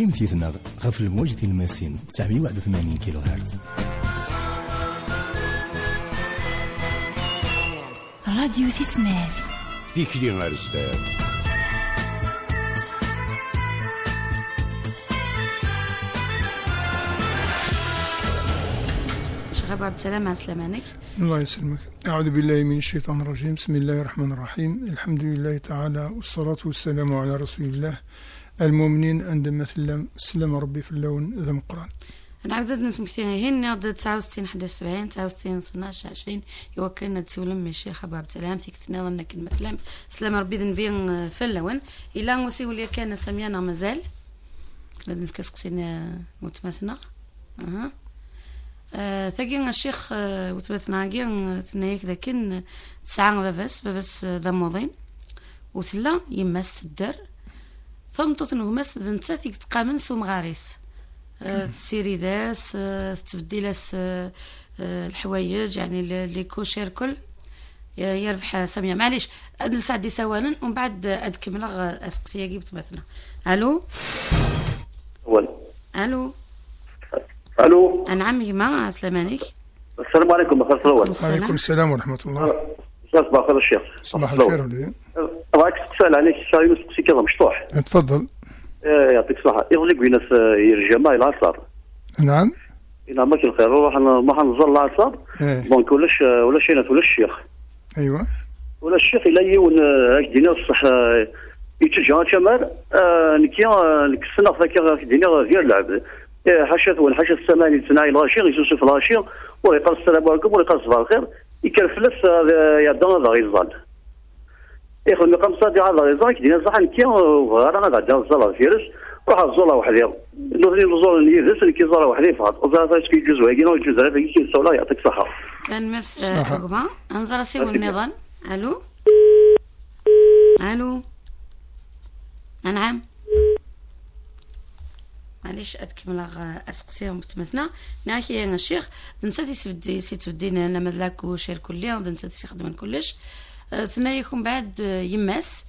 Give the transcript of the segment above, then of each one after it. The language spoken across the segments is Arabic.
قيمة يثنغ غف الموجة ديال الماسين 981 كيلو هرتز راديو تسناف تيكلي غير الزداد شغب عبد السلام على سلامانك الله يسلمك أعوذ بالله من الشيطان الرجيم بسم الله الرحمن الرحيم الحمد لله تعالى والصلاة والسلام على رسول الله المؤمنين عندما سلم سلم ربي في اللون ذا مقران عدد نسمح تيها هنا عدد 69 71 69 12 20 يوكلنا تسولم الشيخ ابو عبد السلام فيك تنظرنا كلمة لام سلام ربي في اللون الى نوسي ولي كان سميانا مازال لازم نفكس قسينا متمثنا اها أه تاقين الشيخ وتبثنا كين ثنايك ذاكن تسعة باباس باباس ذا موضين وثلا يماس الدر tameṭṭut n gma-s تقامن netta i تسيري داس تبدي لاس الحوايج يعني لي كوشير كل يربح سميه معليش ادل سعدي سوالا ومن بعد اد كملا اسقسيه جبت مثلا الو ول الو الو نعم يما السلام عليك السلام عليكم بخير صلوات وعليكم السلام ورحمه الله صباح الخير الشيخ صباح الخير راك تسال عليك الشهر يونس كذا مشطوح إيه، تفضل إيه، يعطيك الصحة يغلق إيه، بين يرجع إلى العصر نعم إلى ما الخير روح ما حنزر العصر دونك ولاش ولاش هنا ولا الشيخ أيوا ولا الشيخ إلا يون آه، دينا آه، الصح يتشجع تمر آه، نكيا نكسنا فاكا دينا غير لعب حاشا والحاشا الثمانية تناي الغاشي في الغاشي ويقال السلام عليكم ويقال صباح الخير يكرفلس دون هذا غير ياخذ مقام صادي على رضاك دينا صح نكي وغارة غادي عندها الزلط فيرس روح الزولا وحدي نوثني الزولا يدرس كي زولا وحدي فقط وزارة كي يجوز وهاكي نو يجوز على فيك الصولة يعطيك صحة كان مرس عقبة انزل سي النظام الو الو نعم معليش اتكمل اسقسيهم بتمثنا ناكي انا الشيخ نسى تسبدي سي تبدينا انا مدلاك وشير كلي ونسى تسخدم كلش ثنا يكون بعد يماس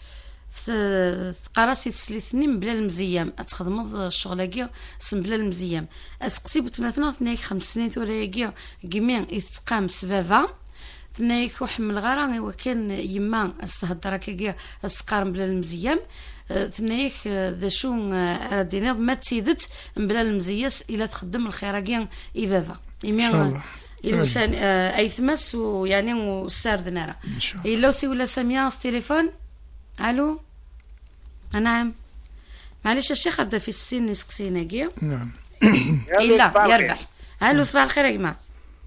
تقراس يتسليثني من بلا المزيام اتخدمض الشغلاكي سم بلا المزيام اسقسي بتماثنا ثنايك خمس سنين ثورا ثورياكي كيمين يتقام سبابا ثنايك وحمل غرا ايوا كان يما استهدر كيا استقارن بلا المزيام ثنايك ذا شو آه، رادينيض ما تسيدت بلا المزياس الا تخدم الخيراكي ايفافا ان شاء الله يلوسان آه، ثمس ويعني وسارد نرى الا سي ولا سميا التليفون الو نعم معليش الشيخ ابدا في السن نسقسينا كي نعم الا يربح الو صباح الخير يا جماعه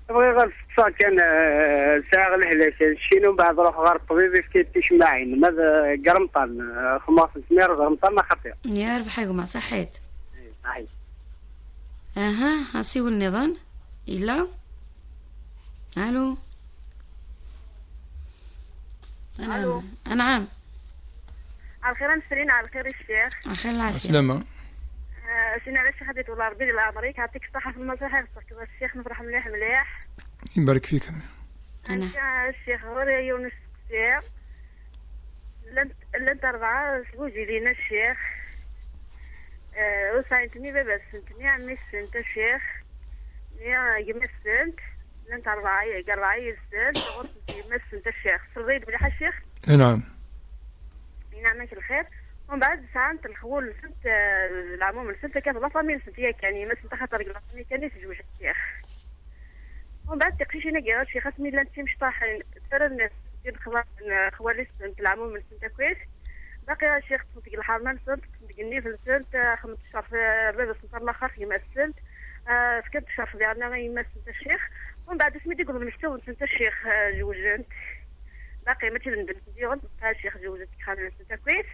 بغي غير فتصا كان آه، ساعة الهلاك شينو من بعد روح غير الطبيب يفكي معين ماذا قرمطان آه، سمير قرمطان ما خطير يا ربحي يا جماعه صحيت إيه، صحيت اها هاسي والنظام الا الو الو نعم على خير نسرين على خير الشيخ على خير العافيه السلامة آه، سينا على الشيخ هديت والله ربي يعمرك يعطيك الصحة في المسرح يخصك الشيخ نفرح مليح مليح يبارك فيك أنا الشيخ غير آه، يونس كثير لنت أربعة زوجي لينا الشيخ وسعيتني بابا سنتني عمي سنت الشيخ يا جمع السنت بنت رباعية قال رباعية الزاد غرفتي مسند الشيخ صليت مليح الشيخ نعم نعم ماشي الخير ومن بعد ساعات الخول لسنت العموم لسنت كان ضفامي لسنت ياك يعني مسند خاطر لا فامي كان يسجوج الشيخ ومن بعد تقشيش انا قال شيخ اسمي لا انت مش طاح ترى الناس خوالي سنت العموم سنت كويس باقي نعم، آه، نعم، الشيخ سنت الحرمان سنت تصدقني في سنت خمس اشهر في باب السنت الاخر في سنت سكت شهر في عندنا يمس الشيخ ومن بعد سميتي لهم مشتو انت الشيخ جوجنت آه، باقي ما تندمت ديال الشيخ جوجنت كان انت كويس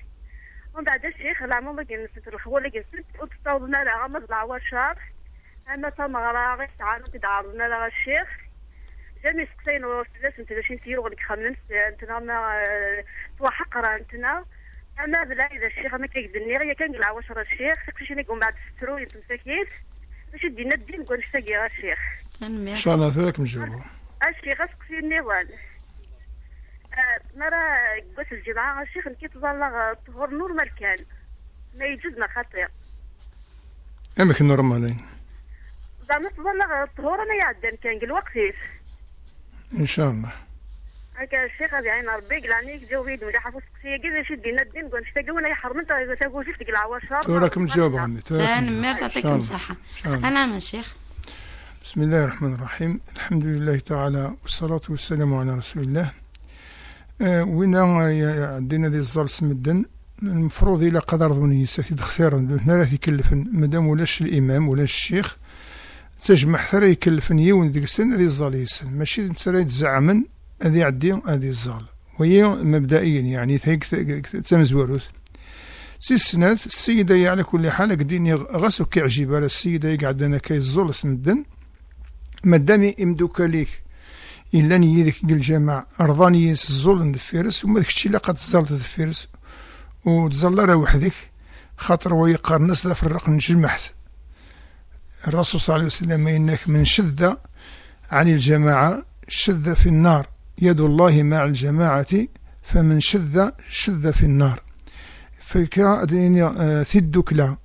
ومن بعد الشيخ لا ما كان نسيت الخوه اللي كنسيت وتصاوبنا لها غمض العواشر انا تمغرا غير تعالوا تدعرنا لها الشيخ جامي سقسين وفلاس انت باش نسيرو غادي خمنت انت ما توحق راه انتنا انا آه، بلا اذا الشيخ ما كيقدرني غير كنقلع واش راه الشيخ سقسيني قوم بعد سترو يتمسكيت باش يدينا الدين كون غا الشيخ ان شاء الله ثوك نجيبو اشي غسق في النيوان نرى آه، قلت الجمعة الشيخ كي تبلغ طهور نورمال كان ما يجدنا خطير امك نورمالين زعما تبلغ الطهور انا يعدن كان قل وقتيش ان شاء الله هكا الشيخ هذا عين ربي قال عني جو فيديو اللي حفظ قصيه كذا شد لنا قول نشتاقوا ولا يحرم انت اذا تاقوا شفتك العواشر توراك تجاوبوا عني توراك مير تعطيكم الصحة انا من الشيخ بسم الله الرحمن الرحيم الحمد لله تعالى والصلاة والسلام على رسول الله وين عندنا ذي الزر سمدن المفروض إلى قدر ظني ساتيد خسيرا هنا راه يكلفن مدام ولاش الإمام ولا الشيخ تجمع ثرا يكلفن يون ديك السن ذي الزال يسن ماشي نسرا يتزعمن هذه عدي هذه الزال وهي مبدئيا يعني ثيك تمزوروث سي السنات السيدة على كل حال قديني غسو كيعجبها السيدة يقعد انا كيزول سمدن مادامي امدوكاليك إلا نيدك الجماعة رضاني يسزول دفيرس وما داكشي إلا قد تزالت دفيرس وتزال راه وحدك خاطر ويقار الناس لا فرق نجمعت الرسول صلى الله عليه وسلم إنك من شذ عن الجماعة شذ في النار يد الله مع الجماعة فمن شذ شذ في النار فكا ديني آه، لا الدكلة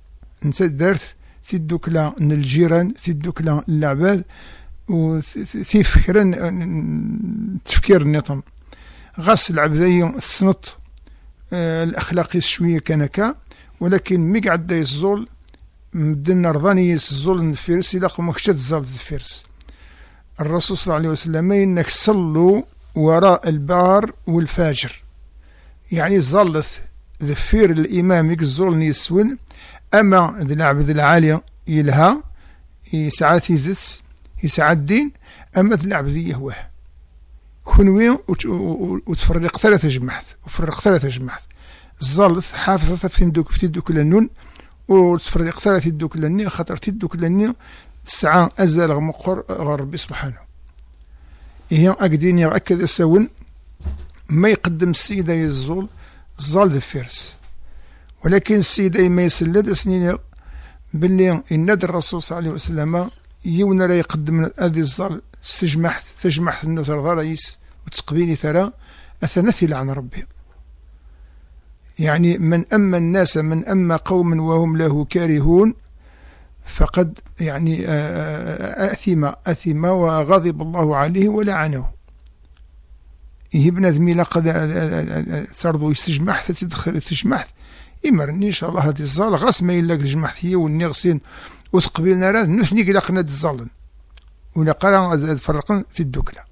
دارت ثدك لا للجيران ثدك لا للعباد وتيفكر التفكير النظام غاس العبد السنط آه الأخلاقي شوية كان ولكن مي قعد يزول مدن رضاني يزول الفيرس إلا قوم كشت زال الفيرس الرسول صلى الله عليه وسلم إنك صلوا وراء البار والفاجر يعني ظلت ذفير الإمام يكزول نيسون أما ذي العبد العالي يلها ساعات يزت الدين أما العبدية واه كنوي وتفرق ثلاثة جمعت وفرق ثلاثة جمعت الزلث حافظة في دوك في دوك لنون وتفرق ثلاثة دوك لني خاطر دوك لنون سعى أزال مقر ربي سبحانه هي أكدين أكد السون ما يقدم السيدة يزول الزال الفرس ولكن السيدة ما يسلد سنين بلي إن الرسول صلى الله عليه وسلم يونا راه يقدم هذه الزر استجمحت تجمحت انه ترضى رئيس وتقبيني ترى أثنثل عن لعن ربي يعني من أما الناس من أما قوم وهم له كارهون فقد يعني أثم أثم وغضب الله عليه ولعنه يهبنا ذمي لقد ترضو يستجمحت تدخل تجمحت إمرني إن شاء الله هذه الزال غاس ما إلا تجمحت هي والنغسين وتقبلنا راه نثني كلاقنا ولا قرا فرقن في الدكله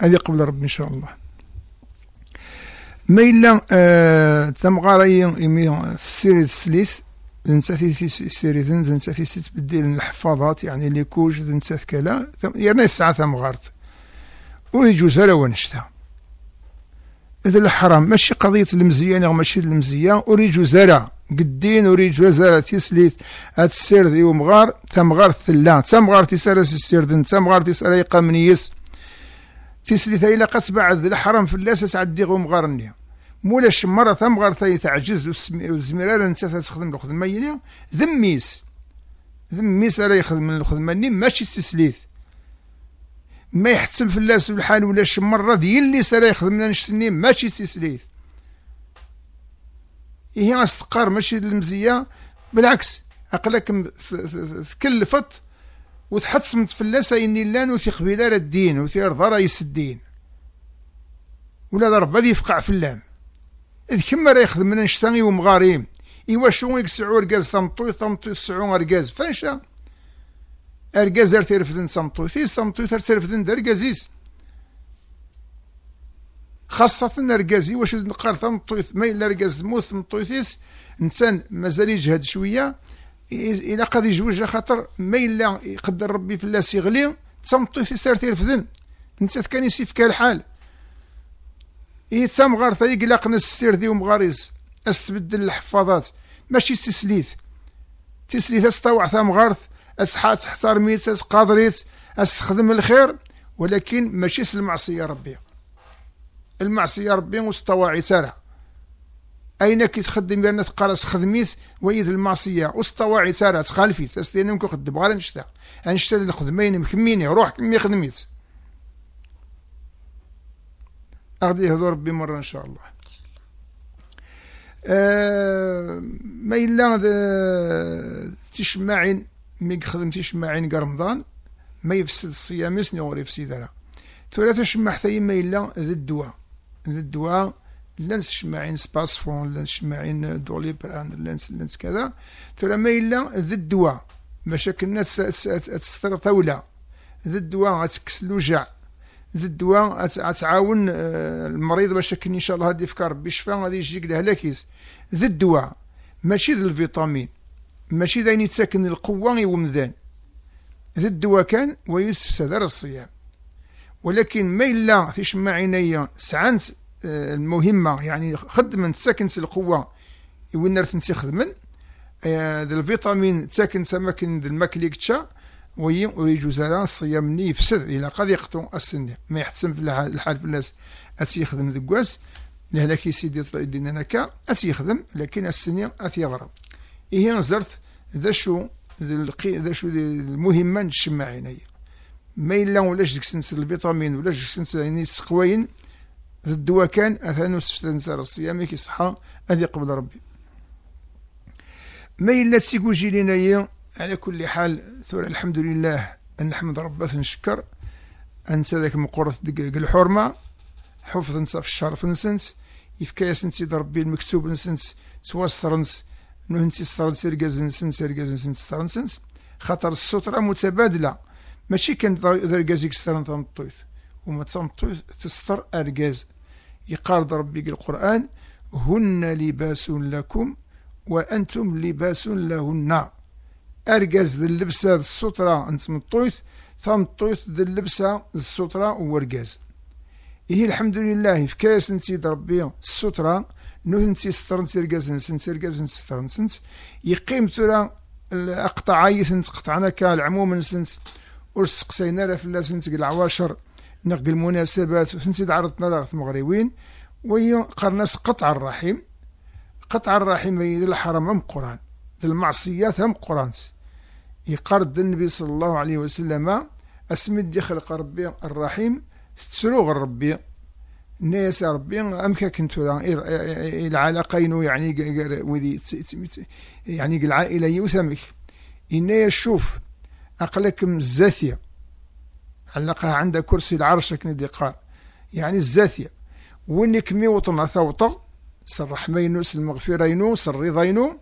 هذه قبل رب ان شاء الله ما الا آه تمغارة سيري السليس نساتي السيري نساتي تبدل الحفاظات يعني اللي كوج نسات كلا يعني الساعة تمغارت ويجوز على ونشتا هذا الحرام ماشي قضية المزيان ماشي المزيان وريجو زرع قدين وريج وزارة تسليت هاد السير ذي ومغار تمغار الثلا تمغار تسارة السيردن تمغار تسارة يقامنيس تسليت إلا قصبع الحرم في اللاسة عدي ومغارني مولا مرة تمغار ثي تعجز والزميرة نتا تخدم الخدمة يلي ذميس ذميس راه يخدم الخدمة ني ماشي تسليت ما يحتسب في اللاس والحال ولا شمرة ديال اللي سرا يخدم لنا نشتني ماشي تسليت إيه، هي استقار ماشي المزيه بالعكس عقلك تكلفت وتحتسمت في الله إني لان وثيق بلا الدين وثير رضا راه الدين ولا ضرب بدي يفقع في اللام إذ كما راه يخدم من نشتاني ومغاريم إيوا شو يكسعو ركاز تمطوي تمطوي تسعو ركاز فانشا ركاز ارتيرفدن تمطوي ثيس تمطوي ترتيرفدن رفدن ركازيس خاصة أرقازي واش نقار ثمطويث ما إلا أرقاز تموت ثمطويثيس إنسان مازال يجهد شوية إلا قد يجوج خاطر ما إلا يقدر ربي في فلاس يغلي تنطيثيس ترتير فذن نسات كان يسيف كالحال يتسام إيه، غارثا إيه، يقلق نس السير ذي ومغاريس استبدل الحفاظات ماشي تسليت تسليت استوع ثام غارث اسحات ميت اسقادريت استخدم الخير ولكن ماشي سلمعصية ربي المعصية ربي مستوى عتارة أين كي تخدم بأن تقرس خدميث ويد المعصية أستوى تخالفي تسلي انا ممكن نخدم غير نشتا نشتا الخدمين مكميني روح كمي خدميت أغدي يهضر ربي مرة إن شاء الله آه ما إلا تشمعين مي خدم تشمعين رمضان ما يفسد الصيام يسني غير يفسد ثلاثة شماح ما إلا ذا الدواء الدواء سباس فون سباسفون لان دولي بران لانس لانس كذا ترى ما إلا ذا الدواء مشاكل الناس تستر طاولة ذا الدواء غتكس الوجع ذا الدواء تعاون آه، المريض باش ان شاء الله هذه افكار بشفاء غادي يجيك لهلاكيس ذا الدواء ماشي ذا الفيتامين ماشي ذا يتسكن القوة ومذان ذا الدواء كان سدر الصيام ولكن ما إلا في شما عينيا سعانت آه، المهمة يعني خدمن ساكن القوة يوين رثنسي خدمن ذا الفيتامين تساكن سماكن ذا الماكلي كتشا ويجوز هذا الصيام ني يفسد إلى قد يقتو السن ما يحتسن في الحال في الناس أتي يخدم ذكواس لهلاك سيدي طلع الدين هناك أتي يخدم لكن السن أتي يغرب إيه نزرت ذا شو ذا شو المهمة نشم عينيا ما إلا ولاش ديك سنسل الفيتامين ولاش ديك سنسل يعني السقواين الدواء كان أثان وسفتان سار الصيام كيصحى هذه قبل ربي ما إلا تسيكوجي لينايا على كل حال ثور الحمد لله أن نحمد ربه نشكر أنسى ذاك مقرة ديك الحرمة حفظ نسى في الشرف نسنس يفكايا سنسي ربي المكتوب نسنس سوا سترنس نهنسي سترنس رقاز نسنس رقاز نسنس سترنس خاطر السترة متبادلة ماشي كان ذا رجاز يكسر تمطيت وما تمطيت تستر أرجاز يقارض ربي القرآن هن لباس لكم وأنتم لباس لهن ارغاز ذي اللبسة السترة السطرة نتمطيت تمطيت ذي اللبسة السترة السطرة إيه الحمد لله في كاس نسيد ربي السطرة نوثنتي سترن سيرقاز نسن سيرقاز ستر سنت يقيم ترى اقطاعي ثنت قطعنا كالعموم نسنت ولا سقسينا راه فلاس نتق العواشر نقل المناسبات فهمتي تعرضنا راه المغربين وي قرناس قطع الرحم قطع الرحم ذي الحرم ام قران المعصيات ام قران يقرد النبي صلى الله عليه وسلم اسمد يخلق ربي الرحيم تسروغ ربي ناس ربي ام كنت العلاقين يعني يعني العائله يوثمك إن يشوف أقلك الزاثية علقها عند كرسي العرش كندي قال يعني الزاثية وينك مي وطن ثوطة سر الرحمة ينوس المغفرة ينوس الرضا ينو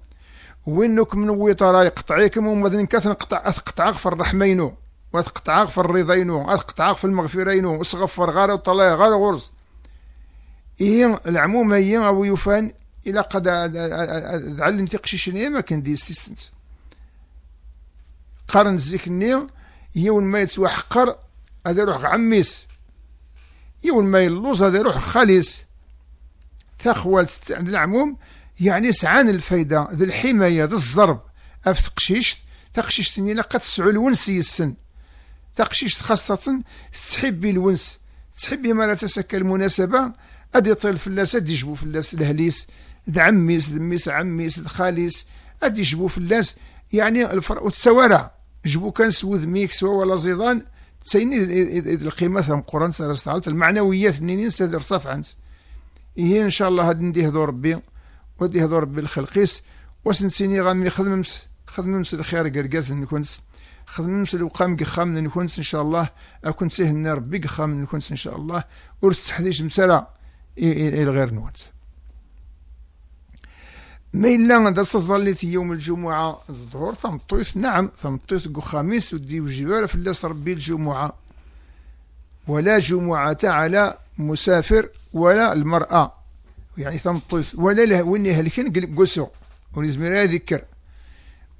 وينك من ويطرا يقطعيكم ومدن كثر قطع أثقطع في الرحمة ينو وأثقطع في الرضا ينو أثقطع في المغفرة ينو أصغفر غارة وطلايا غارة غرز إيه العموم هي أو يفان إلا قد علمتي شنية ما كان دي السيستنس قرن زيكني يوم ما يتوحقر هذا يروح عميس يوم ما يلوز هذا يروح خاليس تخوال العموم يعني سعان الفايدة ذي الحماية ذي الضرب أف تقشيش تني لقد سعو الونس يسن تقشيش خاصة تحبي الونس تحبي ما لا تسكى المناسبة أدي طيل فلاس أدي جبو فلاس الهليس ذي عميس ذي عميس ذي خاليس أدي جبو فلاس يعني الفرق وتسوارع جبو كان سود ميك سوا ولا زيدان تسيني إذ القيمة ثم قران سرستعلت المعنويات نينين سادر صفعنت إيه إن شاء الله هاد نديه دور ربي وديه دور ربي الخلقيس واش نسيني غامي خدممس خدممس الخير قرقاس نكونس خدممس الوقام قخام نكونس إن شاء الله أكون سيهن ربي قخام نكونس إن شاء الله ورستحديش مسارع إلى غير نونس ما إلا هذا تظليت يوم الجمعة الظهور ثمطيث نعم ثمطيث كو خميس ودي في اللاس ربي الجمعة ولا جمعة على مسافر ولا المرأة يعني ثمطيث ولا له وين هلكن قلب قسو ونزمير يذكر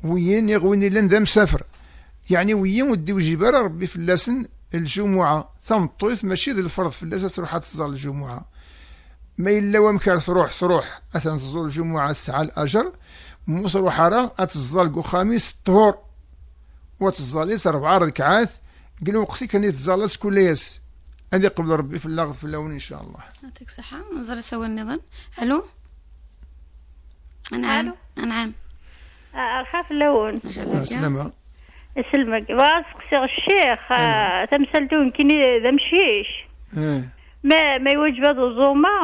وين يغويني لن ذا مسافر يعني وين ودي وجبار ربي فلاسن الجمعة ثمطيث ماشي ذي الفرض في اللاس تروح تصلي الجمعة ما إلا ومكار صروح صروح أتنزل الجمعة الساعة الأجر مصروح راه أتزال خميس طهور وتزاليس أربعة ركعات قال وقتي كان يتزالس كل ياس هذه قبل ربي في اللغة في اللون إن شاء الله يعطيك الصحة نزر سوى النظام ألو نعم ألو عام أخاف اللون السلامة يسلمك واسق الشيخ آه، تمسلتون كني ذمشيش إيه ما ما يوجب الظلمة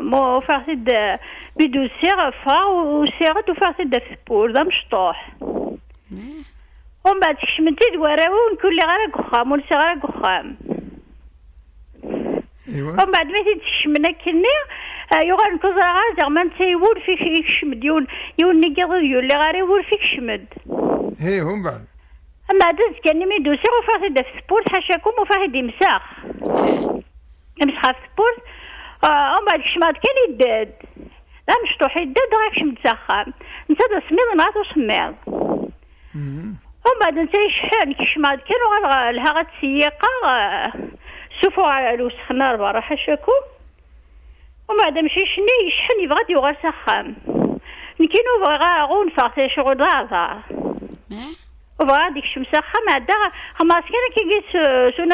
مو فاسد بدو سيغ فا تو فاسد سبور ذا مشطوح ومن بعد كشمتي دواراوي ونكون لي غير كخام ونسي غير كخام ايوا ومن بعد ما تيتشمنا كني يغار نكون غير زعما ما يول فيك شمد يول يول نقض يول لي غير يول فيك شمد اي ومن بعد اما عدد كان ميدوسي وفاغتد سبور حاشاكم وفاغتد مساخ نمسح في السبورت ومن بعد الشماط كان يداد لا مشطوح يداد غير كشم تسخن نتا دا سميض نعطو سميض ومن بعد نتا يشحن كشماط كان وغا لها غا تسيقا سوفو على الوسخ نار برا حاشاكو ومن بعد مشي شني يشحن يبغى يوغا سخام نكينو بغا غون فاغ شغل ضاع كبرى ديك الشمس خا معدا خا ماسكينه كيجي سو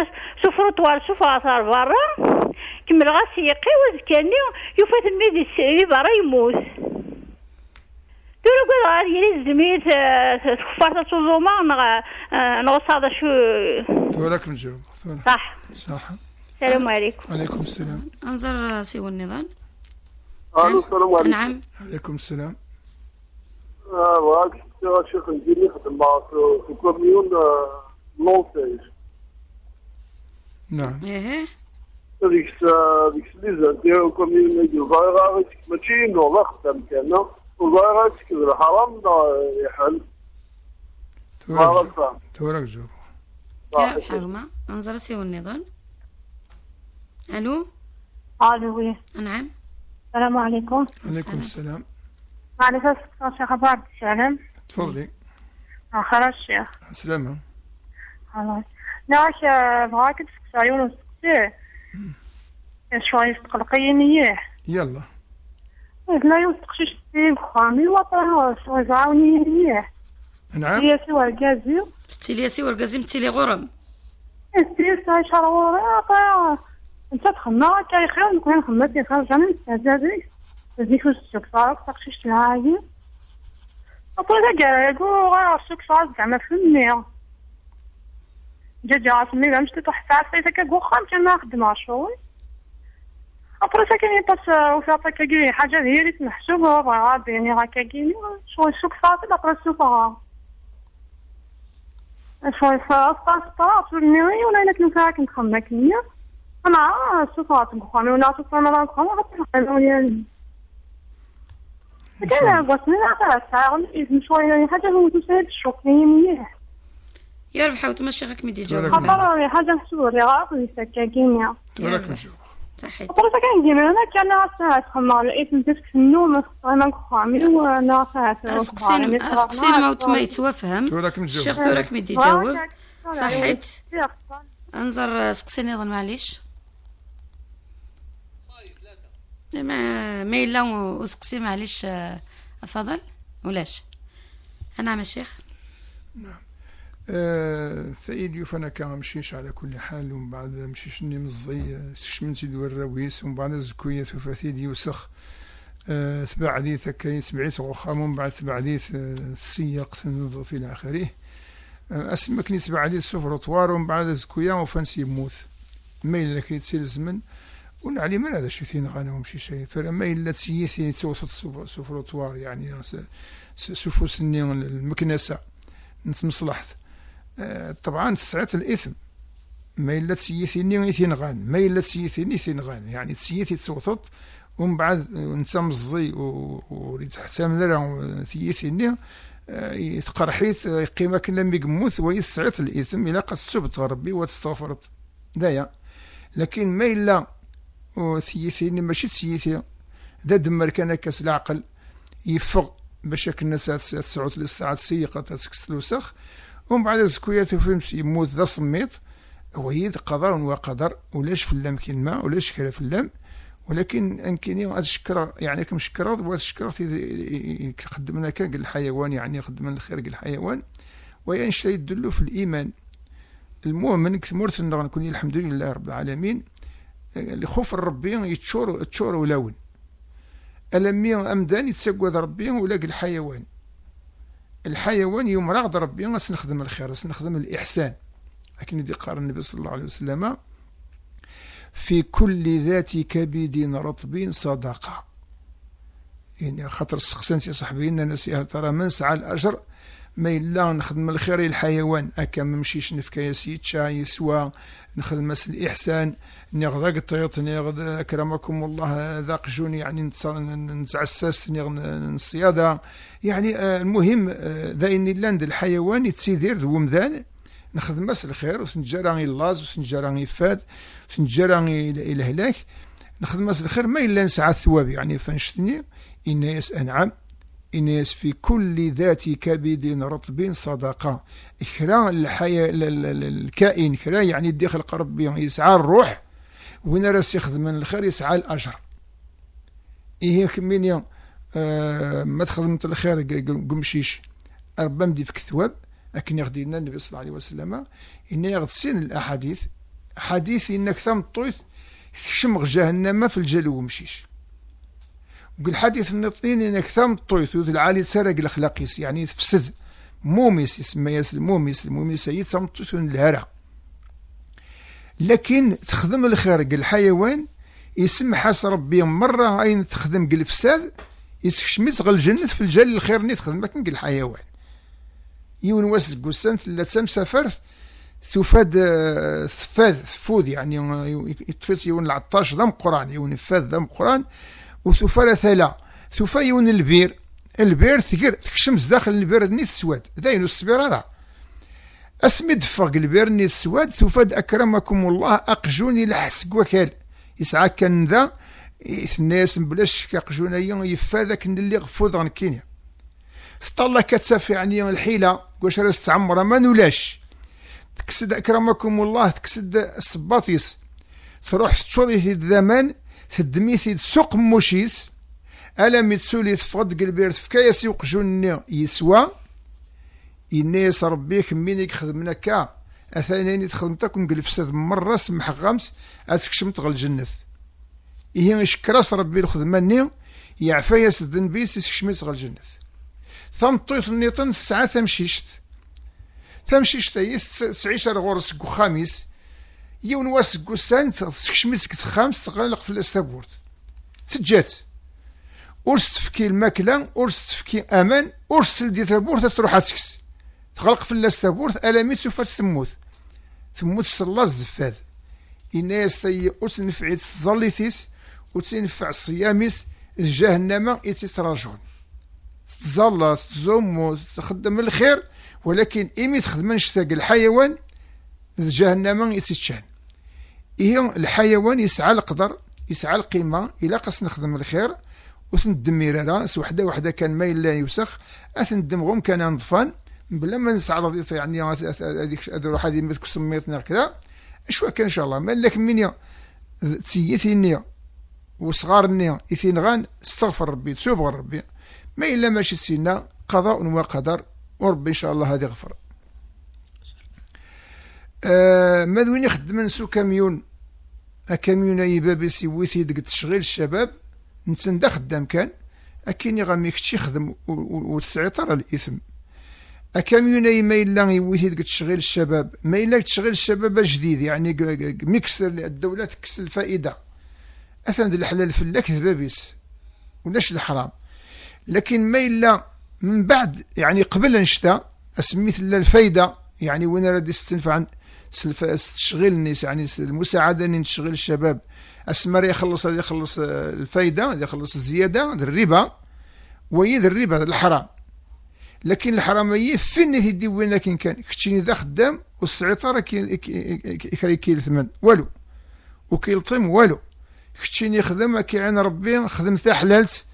سو فروطوار سو فاصار برا كمل غاس يقيوز كاني يوفى تلميذ يسري برا يموت دولو قد غار يلي آه، زوما نغا آه، نغا نغصاد شو تولك نجاوب صح صح السلام عليكم عليكم السلام انظر سوى النضال السلام عليكم نعم عليكم السلام آه 这是很激烈的嘛，是是革命的老岁数。نعم هذيك هذيك اللي زادير وكمين الظاهرة غير ماشي نوضة خدام كان الظاهرة تكذب الحرام يحل تورك زور يا حاجمة انظر سي والنضال الو الو وي نعم السلام عليكم عليكم السلام معلش شيخ بعد الشعلم تفضلي آه، خلاص يا سلامة خلاص ناش بغاك عيون وسكسير شوية تقلقين إياه يلا لا يستقشش فيه بخامي وطرس وزعوني إياه نعم سي ورقازي لي سي ورقازي متي لي غرم لي شهر غرم انت تخمم خير نكون خمم كيخير جانا نستهزا بك هذيك وش تقشش لها هذيك أقول لك قالوا شوك شعر زعما فهمني جا عاصمي زعما شتي تحفات فايتا كاك واخا كان ما خدمها شوي أبرا ساكن يطاس وفاطا كاكي حاجة هي اللي تمحسوب غادي يعني غا كاكيني شوي شوك فاطل أبرا سوبها شوي فاطا سطا تمنيوي ولا إلا كنت هاك نخمك نيا أنا شوف غاتنخوني ولا شوف أنا غاتنخوني غاتنخوني Gana شوية għarat, izm xwajna ħagġa hu tusajt xoknejn jieħ. يربح وتمشي غاك مدي جواب خبرني حاجة حسور يا غاقي سكاكينيا تبارك مشي صحيت خبرت كان جينا انا كان عصات خمار لقيت نتفك في النوم انا نخامي وانا عصات اسقسين اسقسين ما وتما يتوفهم الشيخ ثورك مدي جاوب صحيت انظر سقسين ايضا معليش ما ما يلوموا وسقسي معليش آه، افضل ولاش نعم الشيخ نعم أه سيد يوف انا كان مشيش على كل حال ومن بعد مشيش نمزي شمنتي دور الرويس ومن بعد الزكويه وفاثيد يوسخ أه تبع حديث كاين سبع وخام ومن بعد سبع حديث السياق آه، تنظف الى اخره آه، اسمك نسبة حديث سفر طوار ومن بعد زكويا وفنسي يموت ما إلا كي تسير الزمن ونعلي من هذا الشيء ثين غانا ومشي شيء ما إلا تسييثي توسط سفروتوار يعني سفوس المكنسة نتمصلحت آه، طبعا سعة الإثم ما إلا نيون إثين غان ما إلا تسييثي نيثين غان يعني تسييثي توسط ومن بعد نتا مزي وريد حتى من ثيثيني آه، تقرحيت آه، قيمة كنا ميقموث ويسعت الإثم إلا قد تبت ربي وتستغفرت دايا لكن ما إلا وثيثي اني ماشي تسيثي ذا دمر كان كاس العقل يفغ باش هاك الناس تسعود الاستعاد سيقة تسكس الوسخ ومن بعد زكويات فهمت يموت ذا صميت وهي قضاء وقدر ولاش في اللام كاين ما ولاش كرا في اللام ولكن انكيني غاد الشكر يعني كم شكرا وغاد شكرا خدمنا كان قال الحيوان يعني خدمنا الخير قال الحيوان وينشتا يدلو في الايمان المؤمن كثمرت نكون الحمد لله رب العالمين الخوف ربي يتشور تشور ولون ألمي أمدان يتسقوذ ربي ولاقي الحيوان الحيوان يوم راغد ربي غاس نخدم الخير غاس نخدم الإحسان لكن يدي قال النبي صلى الله عليه وسلم في كل ذات كبد رطب صدقة يعني خاطر السقسان سي صاحبي إن أنا سي ترى من سعى الأجر ما إلا نخدم الخير الحيوان أكا ما نمشيش نفكا يا سيتشا يسوى نخدم الإحسان نيغ ذاك الطيط نيغ اكرمكم الله ذاق جوني يعني نتعسس نيغ نصيادة يعني آه، المهم آه، ذاين لاند الحيوان يتسيدير ذو نخدم نخدمس الخير وسنجراني اللاز وسنجراني يفاد وسنجراني الهلاك نخدمس الخير ما الا نسعى الثواب يعني فنشتني يس انعم يس في كل ذات كبد رطب صدقة كرا الحياة الكائن كرا يعني الدخل قرب يسعى الروح وين سيخدم من الخير يسعى الاجر إيه كمين آه ما تخدمت الخير قمشيش ربما في كثواب لكن يغدي لنا النبي صلى الله عليه وسلم إن يغتسين الأحاديث حديث إن أكثر من الطويث تكشم جهنم في الجلو ومشيش وقال حديث النطين إن أكثر من وذي العالي سرق الأخلاقيس يعني فسد موميس يسمى ياس الموميس الموميس سيد سمطوت الهرع لكن تخدم الخير قل الحيوان يسمحاس ربي مرة أين تخدم قل الفساد يسكشميس غل الجنة في الجل الخير ني تخدم لكن قل الحيوان يون واسد قسان لا تسام ثفاد ثفاد ثفود يعني يتفس يون العطاش ذم قران يون فاد ذم قران وثفا ثلا ثفا يون البير البير ثقر تكشمس داخل البير ني تسواد داينو السبيرة راه اسمي دفق البيرني السواد تفاد اكرمكم الله اقجوني لحس وكال يسعى كان ذا اثنيس بلاش كاقجونا يفاذك اللي غفوض عن كينيا ستالا كتسافي عني الحيلة قوش راس عمر ما نولاش تكسد اكرمكم الله تكسد السباطيس تروح تشوري في الزمان تدمي في السوق موشيس الا ميتسولي تفقد قلبير تفكايا سيوقجوني يسوى ينايس ربي خميني خدمنا كا أثنين تخدمت أكون ساد مرة سمح غمس أتكشم تغل جنث إيه شكراس ربي الخدمة ني يعفا ياس الذنبي سيسكشمي تغل جنث ثمطيط النيطن الساعة تمشيشت تمشيشت هي تعيش غورس خاميس يون واس قسان سكت خامس تغلق في الاستابورت تجات ورس فكي الماكلة ورس فكي أمان أرست تلدي تابورت تروح تسكس تغلق فلاس ألا ميت سوف تسموث تموت الصلاة دفاد إنا يستي أتنفع تظليتيس وتنفع صياميس جهنم يتتراجعون تتظل تزوم تخدم الخير ولكن إمي تخدم نشتاق الحيوان جهنم شان إيه الحيوان يسعى القدر يسعى القيمة إلا قص نخدم الخير وثن الدميرة سوحدة وحدة كان ما إلا يوسخ أثن غم كان أنظفان بلا ما نستعرض يعني هذيك هذه ما تكون سميتنا كذا اشوا كان ان شاء الله مالك منيا النيا وصغار النيا يثين غان استغفر ربي تسوب غير ربي ما الا ماشي سينا قضاء وقدر وربي ان شاء الله هذه غفر آه ما دويني خدم نسو كاميون اكاميون اي بابي سيويثي دك تشغيل الشباب نتندا خدام كان اكيني غامي كتشي خدم وتسعطر الاثم اكاميوناي ما الا يويت ديك تشغيل الشباب ما الا تشغيل الشباب جديد يعني ميكسر الدوله تكسر الفائده اثند الحلال اللك ثبابيس ولاش الحرام لكن ما الا من بعد يعني قبل نشتا اسميت الفايده يعني وين راه يستنفع تشغيل الناس يعني المساعده ان تشغيل الشباب اسمر يخلص يخلص الفايده يخلص الزياده الربا ويد الربا الحرام لكن الحراميه فين تيدي وين لكن كان كتشيني ذا خدام والسعيطه راه كاين كاين ثمن والو وكيلطم والو كتشيني يخدم كيعين ربي خدم حلالت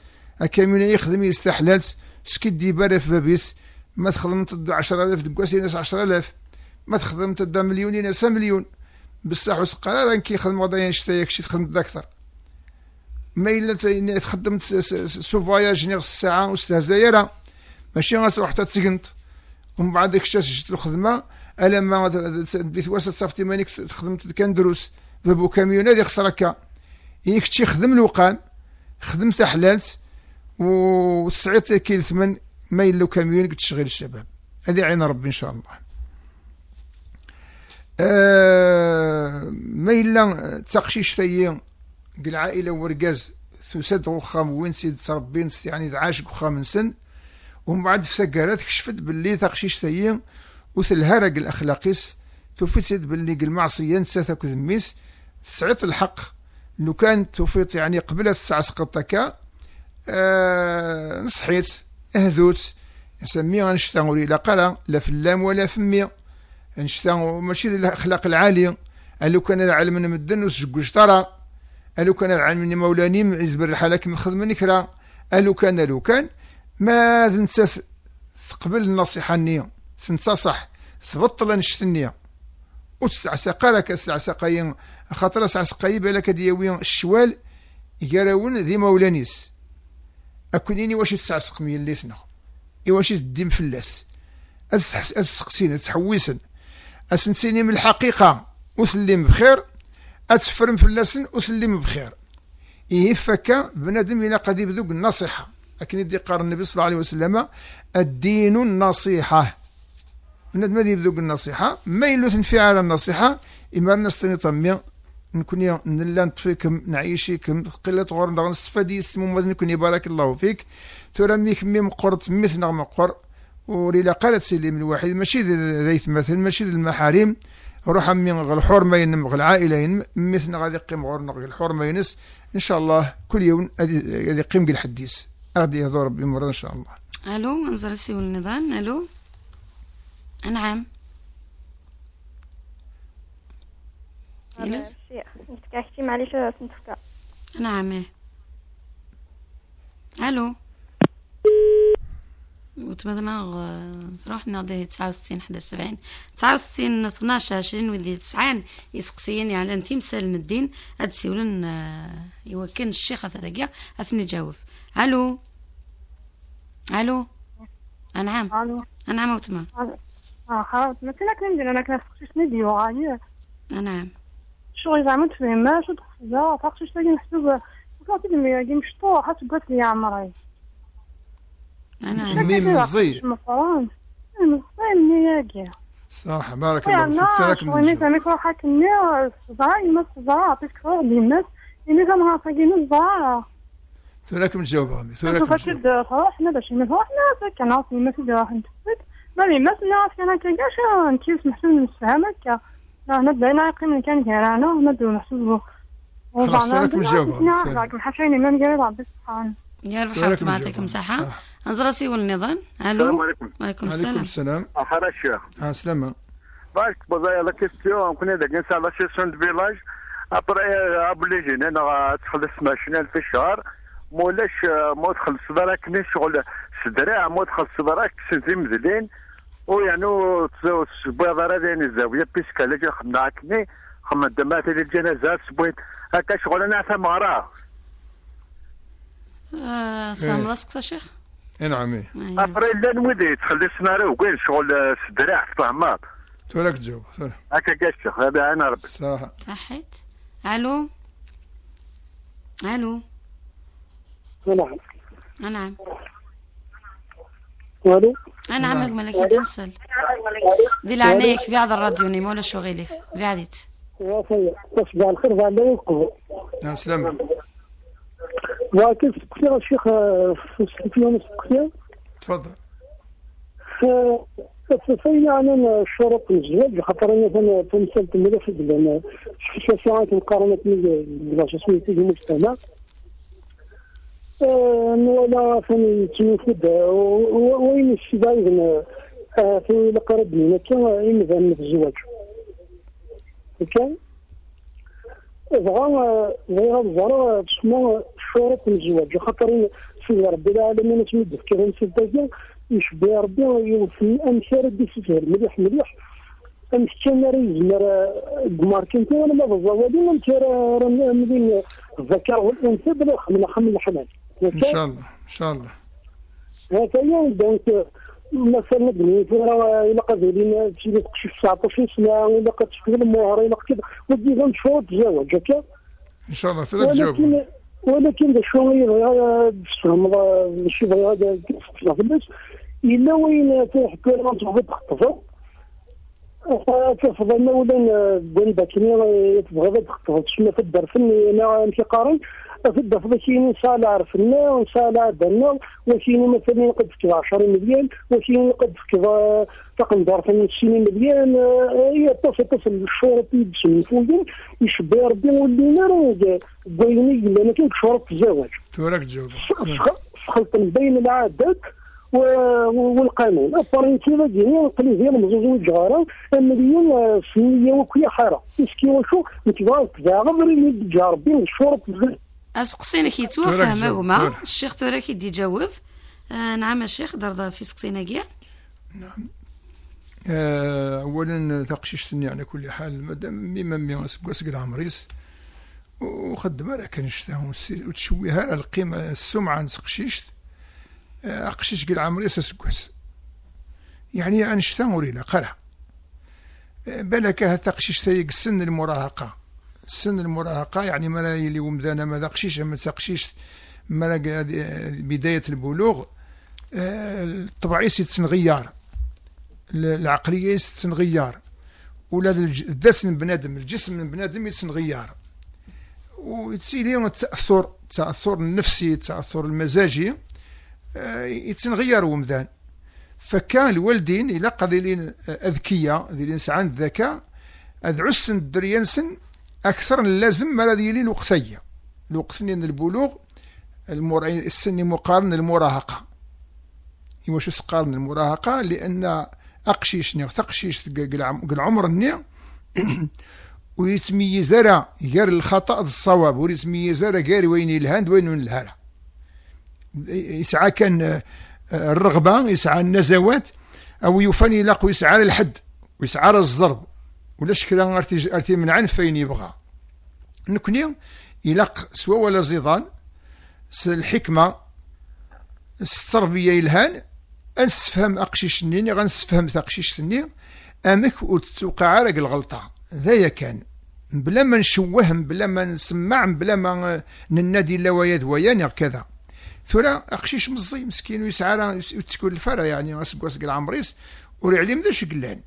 كامل يخدم يستحلالت سكي دي بارف بابيس ما تخدم تد 10000 دكواس ناس 10000 ما تخدم تد مليون ناس مليون بصح وسقالا راه كيخدم غدا شتا كشي تخدم داكثر اكثر ما الا تخدمت سو فواياج نيغ الساعه وستة راه ماشي غنسرح حتى تسكنت ومن بعد اكتشفت جات الخدمه الا ما بيت واسع صافتي مانيك خدمت كان دروس بابو كاميون هذه ياك تشي خدم الوقان خدمت حلالت وسعيت كيل ثمن ما يلو كاميون تشغيل الشباب هذه عين ربي ان شاء الله آه ما يلا تقشيش تايا العائله ورقاز سوسد وخام وين سيد تربين يعني عاش وخام سن ومن بعد في سكرات كشفت باللي تقشيش سيم وث الهرق الأخلاقيس توفيت باللي المعصية نساثا كذميس سعيت الحق لو كان توفيت يعني قبل الساعة سقطتك آه نصحيت اهذوت نسميها نشتغل لا قرا لا فلام ولا فمي نشتغل ماشي الاخلاق العاليه الو كان العلم من مدن وسجو ترى الو كان العلم من مولاني يزبر الحالة من خدمه نكرا الو كان الو كان ما تنسى تقبل النصيحة النية تنسى صح تبطل نشت النية قالك راك تعسقايا خاطر تعسقايا بالك دياوي الشوال يراون ذي مولانيس أكونيني واش قمي اللي ثنا واش تديم فلاس اسقسين أتحويسن أسنسيني من الحقيقة وسلم بخير أتفرم فلاسن وسلم بخير يهفك بنادم إلا قد يبذوق النصيحة لكن يدي قال النبي صلى الله عليه وسلم الدين النصيحة الناس ما يبدوك النصيحة ما يلوث انفعال على النصيحة إما الناس تنطمي نكون نلا نطفيكم نعيشيكم قلة غور نستفادي السموم ماذا نكون بارك الله فيك ترى ميك ميم قرط مثل نغم قر وريلا قالت سيلي من الواحد ماشي ذيث مثل ماشي المحارم روح من الحرمة ينم العائلة مثل غادي يقيم غور الحرمة ينس إن شاء الله كل يوم غادي يقيم الحديث أغدي يا ربي مرة إن شاء الله ألو منظر السي والنضال ألو نعم إلوز نعم ألو وتمثلا نروح ناضي تسعة وستين حدا سبعين تسعة وستين اثناش عشرين وذي تسعين يسقسيني على أنت مثال الدين هاد سيولن آه، يوكن الشيخ هذا أثني جاوف ألو الو انعام الو انعام وتما اه خلاص ما كنا ندير انا كنفقش نديو غادي شو غير زعما تفهم ما تفهماش وتحفظها فاقش تلاقي نحسب تدي ميا كي مشطو حاس بغات لي عمري انا مي مزي مقرون مزي صح بارك الله فيك تراك من الجو انا روحك ني زعما ما زعما عطيتك غير الناس اللي كنعرفها كاين زعما ثناك نجاوب عمي ثناك نفكر روحنا باش روحنا كنعرفو نمثل روحنا تفكر ما بيمثلنا فينا كيفاش نكيف نحسن نتفاهم هكا هنا بدينا يقيم كان كيرانا هنا بدو نحسبو خلاص ثناك نجاوب راك محاشيني ما نقرا ربي سبحانه يا رب حط معطيك مساحة أنزراسي والنظام ألو السلام عليكم وعليكم السلام وعليكم الشيخ ها آه، سلامة باش بضايا لا كيستيون كنا داك نسال لاسيسيون دو فيلاج ابري ابليجي انا تخلص ماشينا في الشهر مولاش آه، مدخل تخلص صدرك شغل سدراع مدخل تخلص صدرك سنتي مزلين ويعني راه ديال الزاويه بيسكا لا خدمنا عكني خمد دمات الجنازات سبويت هكا شغل انا ثم راه اه إيه. ثم راسك شيخ اي نعم اي إيه. افريل لا نودي تخلي السيناريو كاين شغل سدراع فهمات توراك تجاوب هكا كاع الشيخ هذا انا ربي صح صحيت الو الو نعم نعم والو انا عمك نعم. ملكي تنسل دي العناية في هذا الراديو نيمو ولا شو غيلف نعم، آه، في عديت يا سيدي تصبح الخير بعد لا يوقفوا يا سلام ولكن سقسي الشيخ في اليوم سقسي تفضل آه، فين يعني الشروط الزواج خاطر انا تمثلت الملف في ساعات مقارنه بالمجتمع نوالا ثاني تيوفد وين الشباب إذن في القرب لنا كما إمذان في الزواج كان بغا بغا بزرا تسمى شروط الزواج خاطر سيدي ربي العالمين تمدد كيف نسدد يشبه ربي يوفي امثال دي تسهل مليح مليح امس كان راه يزمر كنت وانا ما بالزواج انا راه مدين الذكاء والانثى بلا خمل خمل الحلال شاء الله هكايا دونك مثلا بنيتي راه الا قادرين شي اللي شي 19 سنه ولا كتشكي المهر الا كتب ودي غنشوف هكا ان شاء الله تلاقي ولكن ولكن شويه بغا تفهم شي بغا تفهم الناس الا وين تحكي لنا تبغي خطفه ترفض انا ولا بن باكني تبغى تخطف تشنا في الدرس انا قارن فدف وشيني سالار فنا وسالار دنا وشيني مثلا قد في 10 مليون وشيني قد في تقندر آه، إيه، في السنين مليون هي تصل تصل الشرطي بسم فوين يشبه ربي ولينا راه قاينين ما كانش شروط الزواج توراك تجاوب خلط بين العادات والقانون الفرنسي ديالي الانجليزيه المزوج والجغاره المليون سنيه آه، وكي حاره مسكين وشو نتبغى تزاغب ريني بجا ربي نشرب اسقسينا كي توافهم هما الشيخ تورا كيدي جاوب آه نعم الشيخ دردا في سقسينا كيا نعم آه اولا تقشيشتني على كل حال مادام ميما مي سكواسك العمريس وخدمه راه كنشتاهم وتشويها على القيمه السمعه نسقشيشت اقشيش آه، كل عمريس سكواس يعني انشتا وريلا قرا آه، بالك هتقشيش تايق سن المراهقه سن المراهقة يعني مرا اللي ومدانا ما ذاقشيش ما تساقشيش مرا بداية البلوغ آه، الطبيعي غيار العقلية غيار ولا الدسم بنادم الجسم من بنادم يتسنغيار وتسيلي التأثر التأثر النفسي التأثر المزاجي آه، غيار ومذان فكان الوالدين إلا قضيلين أذكياء ذي عند الذكاء أذ عسن الدريانسن أكثر من اللازم ما يلي الوقتية الوقت من البلوغ المر... السن مقارن المراهقة يمشي سقارن المراهقة لأن أقشيش نيغ تقشيش العمر نيغ ويتميز راه غير الخطأ الصواب ويتميز راه غير وين الهند وين الهرة يسعى كان آه، الرغبة يسعى النزوات أو يفني يلاقو يسعى للحد ويسعى للضرب ولا شكرا ارتي ارتي من عن فين يبغى نكني يلق سوا ولا زيدان الحكمه التربيه يلهان انسفهم اقشيش نيني غنسفهم تاقشيش نيني امك وتتوقع راك الغلطه ذايا كان بلا ما نشوهم بلا ما نسمع بلا ما ننادي لا ويا ذويا كذا ثورا اقشيش مزي مسكين ويسعى تكون الفرا يعني غسق غسق العمريس وريعليم ذا شقلان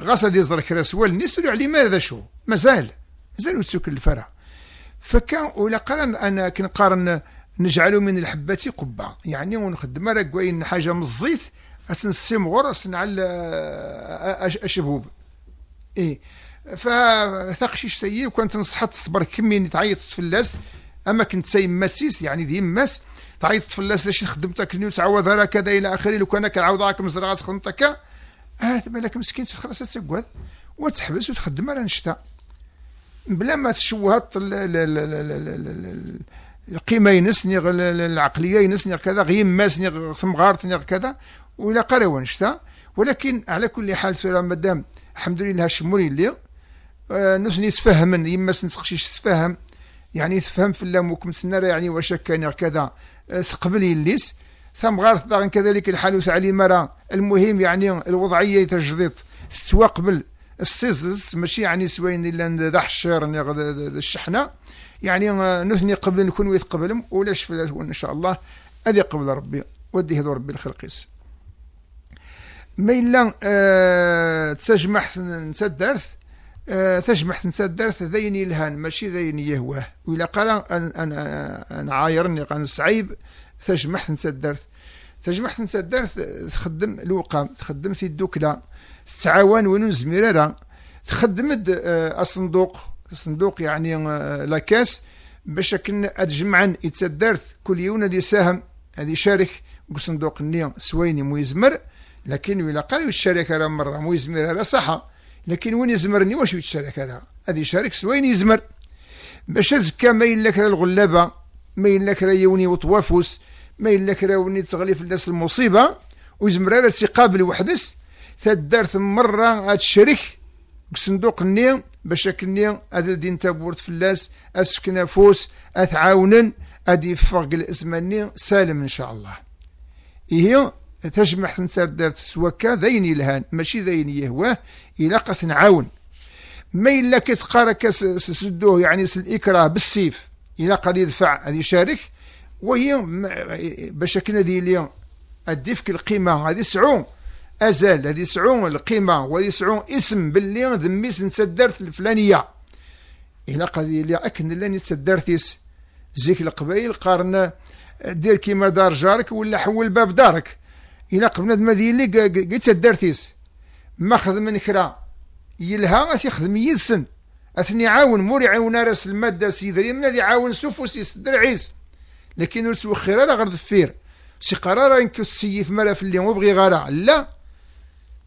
غاس غاد يزر كرا سوال الناس تقول عليه ماذا شو مازال مازال تسكن الفرع فكان ولا قرن انا كنقارن نجعل من الحبة قبة يعني ونخدم راه كواين حاجة من الزيت أتنسيم غرس على أشبوب اي فثقشيش سيي وكانت نصحت تبرك كمين تعيط اللاس أما كنت سايم مسيس يعني ذي تعيطت تعيط اللاس لاش خدمتك نيو تعوض كذا إلى آخره لو كان كنعوض راك مزرعة خدمتك اه مالك مسكين خلاص تسقد وتحبس وتخدم على نشتا بلا ما تشوهط القيمه ينسني العقليه ينسني كذا غي ماس نيغ ثمغارت نيغ كذا ولا قريوا نشتا ولكن على كل حال سورا مدام الحمد لله شمولي اللي آه نسني تفهم يما نسقشيش تفهم يعني تفهم في اللام وكم سنة يعني واش كان كذا تقبلي سقبلي الليس ثم غارت داغن كذلك الحال لي مرا المهم يعني الوضعيه تجديد ستوا قبل السيزز ماشي يعني سوين الا ذا حشير الشحنه يعني آه، نثني قبل نكون ويث قبل ولاش ان شاء الله هذه قبل ربي ودي هذو ربي الخلقيس ما الا أه تسجمح نسدرث أه تجمح الدرس ذين الهان ماشي ذين يهواه وإلا قال أن أن أن عايرني قال سعيب تجمعت انت الدرس تجمعت انت الدرس تخدم الوقام تخدم في الدكلة تتعاون وين زميرارة تخدم آه، الصندوق الصندوق يعني آه، لاكاس باش كنا اتجمعن يتدارث كل يوم اللي ساهم اللي شارك صندوق ني سويني مو يزمر لكن ولا قال يتشارك راه مره مو يزمر راه صحه لكن وين يزمرني واش يتشارك راه هذه شارك سويني يزمر باش زكا ما يلاك الغلابه ما يلاك يوني وطوافوس ما إلا كراوني تغلي في الناس المصيبة ويزمر على قابل وحدس تدارت مرة هاد الشريك صندوق النية باش كني هذا الدين تابورت فلاس اسفكنا فوس اثعاونن ادي فرق الاسماني سالم ان شاء الله هي تجمع تنسار دارت سوكا ذين الهان ماشي ذين يهواه الى قث نعاون ما إلا كيس قارا سدوه يعني الاكراه بالسيف الى قد يدفع هذه يشارك وهي باش كنا لي الدفك القيمة هذه سعو أزال هذه سعو القيمة وهذه سعو اسم باللي ذميس نتسدرت الفلانية الى قضية اللي أكن لاني تسدرتيس زيك القبايل قارن دير كيما دار جارك ولا حول باب دارك الى قبنا ما ديلي قلت تسدرتيس ماخذ من كرا يلها غادي يخدم يسن أثني عاون مور يعاون راس المادة سيدري من يعاون سفوس يسدر عيس لكن ور توخر راه غير دفير شي قرار انك تسيف مالا في اللي وبغي غارع لا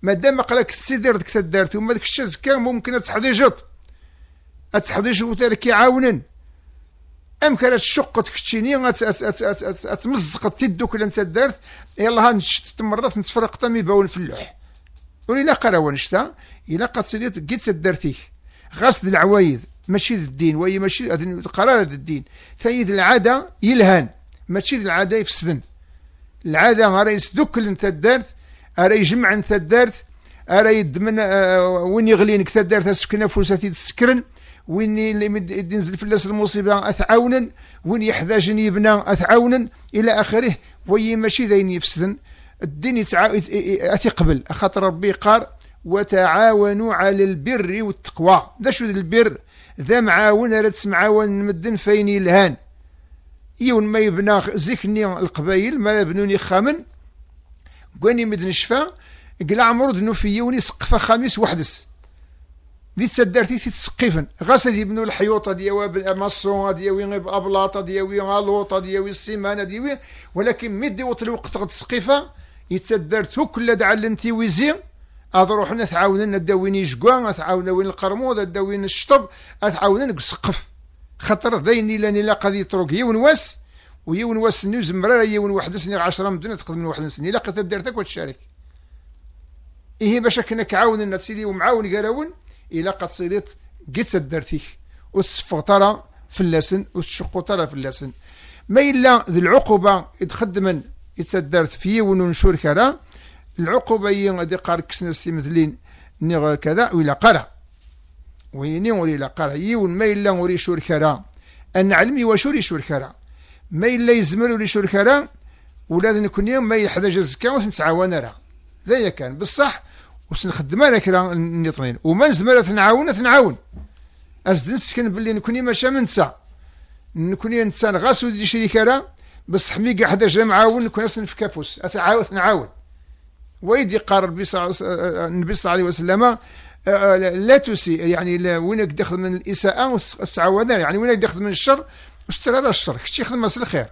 مادام قراك تسيدر ديك تدارت وما داك الشيء زكا ممكن تحضيجط تحضيج وتار كيعاونن ام كان شقت كتشيني تمزقت تدوك اللي انت دارت يلا نشت تمرات نتفرق تمي باول في اللوح لا قرا ونشتا الا قد سيريت كي العوايد ماشي ذا الدين وهي ماشي قرار الدين ثاني العادة يلهان ماشي العادة يفسدن العادة غير يسدوك اللي انت الدارث راه يجمع انت الدارث راه يدمن وين يغلي انك دارت السكنه فلوساتي تسكرن وين اللي ينزل الناس المصيبه اثعاونا وين يحتاج يبنى اثعاونا الى اخره وهي ماشي ذاين يفسدن الدين يتعا... اتقبل خاطر ربي قال وتعاونوا على البر والتقوى ذا شو البر ذا معاون راه تسمعاون مدن فين يلهان يون ما يبنى زكني القبايل ما يبنوني خامن كواني مدن شفا قلع عمرو دنو في يوني سقفه خامس وحدس دي تسدرتي تسقيفن غاس هادي بنو الحيوط دياوي دي وين غالوطه دي وين السيمانة دي وين ولكن مدي وقت الوقت غتسقفه يتسدرت كل كلا دعا لنتي ويزي اضروحنا تعاوننا داوين يجكوا تعاونا وين القرمود داوين الشطب تعاونا السقف خاطر ذيني لاني لا قد يترك يون واس ويون واس نزمر يون واحد سنين 10 مدن تقدم من واحد سنين الا قد دارتك وتشارك إيه باش كنا كعاوننا سيدي ومعاون قراون إلا قد صليت قد درتيك وتصفغ ترى اللسن وتشق ترى اللسن ما إلا ذي العقوبة يتخدمن يتدرت فيه وننشور راه العقوبة غادي قار كسنا ستيمثلين نيغ كذا ولا قرا ويني وري لا قرا يون ما إلا وري شور كرا أن علمي وشوري وري شور كرا ما إلا يزمر وري شور كرا ولا نكون يوم ما يحتاج الزكاة ونتعاون راه ذايا كان بصح وسنخدم انا كرا النيطنين وما نزمر تنعاون تنعاون ازد نسكن باللي نكوني ماشي منسى نكوني انسان غاس ودي شريك راه بصح مي كاع حدا جا معاون نكون اصلا في كافوس اعاود نعاون ويدي قال النبي صلى الله عليه وسلم آه، آه، لا تسيء يعني وينك داخل من الاساءه وتعوذ يعني وينك داخل من الشر وستر على الشر كنتي خدم الخير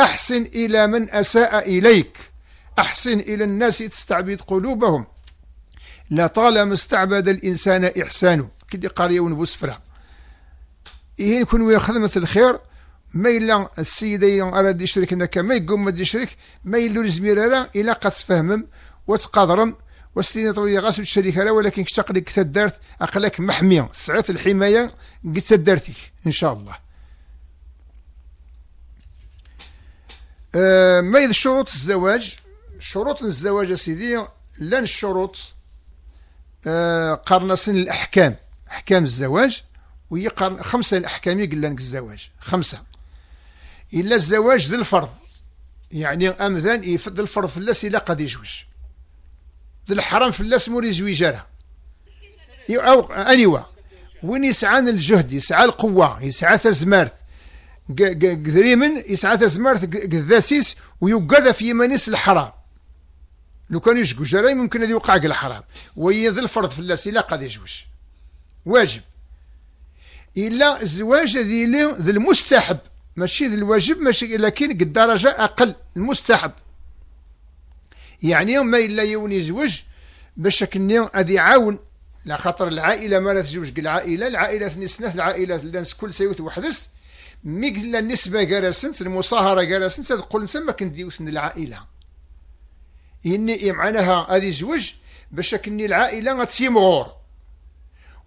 احسن الى من اساء اليك احسن الى الناس تستعبد قلوبهم لطالما استعبد الانسان احسانه كدي قاريه ونبوس فرا إيه نكون خدمة الخير ما الا السيد اراد يشرك هناك ما يقوم ما يشرك ما يلو يزمير راه الا قد تفهمم وتقادرم وستيني طوية غاسب الشركة لا ولكن تقلك تدارت اقلك محمية سعة الحماية قد تدارتك ان شاء الله آه، ما إذا شروط الزواج شروط الزواج سيدي لان الشروط آه، قرنصين الاحكام احكام الزواج وهي خمسه الاحكام يقول لنك الزواج خمسه إلا الزواج ذي الفرض يعني أمذان إيه، يفض الفرض في الناس إلا قد يجوج ذي الحرام الناس مور يزويج إيه، أو أنيوا وين يسعى الجهد يسعى القوة يسعى تزمارت قذريمن يسعى تزمارت قذاسيس ويقذى في يمانيس الحرام لو كان يشكو جرايم ممكن هذا يوقع الحرام ويذ ذي الفرض الناس إلا قد يجوج واجب إلا الزواج ذي المستحب ماشي الواجب ماشي لكن قد درجة أقل المستحب يعني يوم ما إلا يوني زوج باش كني أدي عاون على خاطر العائلة ما تزوج العائلة العائلة ثني سنة العائلة لانس كل سيوت وحدس ميقلا النسبة جارسنس المصاهرة جارسنس تقول نسمى كنديوثن العائلة إني معناها أدي زوج باش كني العائلة غتسيم غور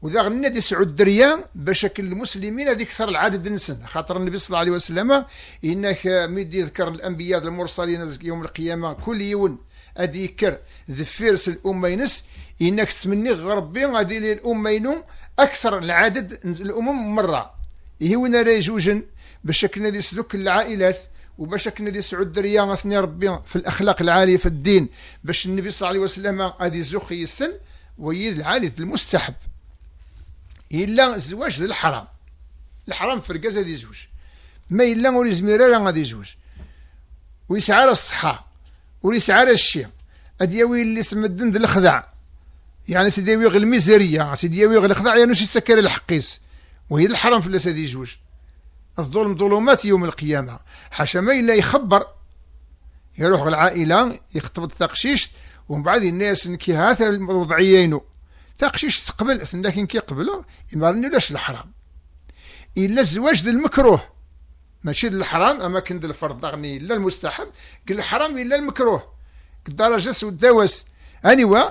وذا غنى دي سعود دريا باش المسلمين هذيك كثر العدد نسن خاطر النبي صلى الله عليه وسلم انك ميدي يذكر الانبياء المرسلين يوم القيامه كل يوم ادي يكر ذفيرس الامه ينس انك تمني غربي غادي للامه ينو اكثر العدد الامم مره هي إيه وين راه جوج باش كنا دي سلوك العائلات وباش كنا لي سعود دريا اثني ربي في الاخلاق العاليه في الدين باش النبي صلى الله عليه وسلم ادي زوخي السن ويد العالي المستحب إلا الزواج ذي الحرام الحرام في الرجاز ديال يزوج ما إلا ولي زميرة راه غادي يزوج ويسعى الصحة ويسعى الشيء أدياوي اللي سمدن ذي الخدع يعني سيدياوي غير الميزرية سيدياوي غير الخدع يعني شي سكر الحقيس وهي الحرام في الاسد يزوج الظلم ظلمات يوم القيامة حاشا ما إلا يخبر يروح العائلة يخطب التقشيش ومن بعد الناس نكي هذا ينو تقشيش تقبل لكن كيقبلوا يمرنوا لاش الحرام الا الزواج ديال المكروه ماشي ديال الحرام اما كن ديال الفرض اغني الا المستحب قال الحرام الا المكروه الدرجة سوداوس انيوا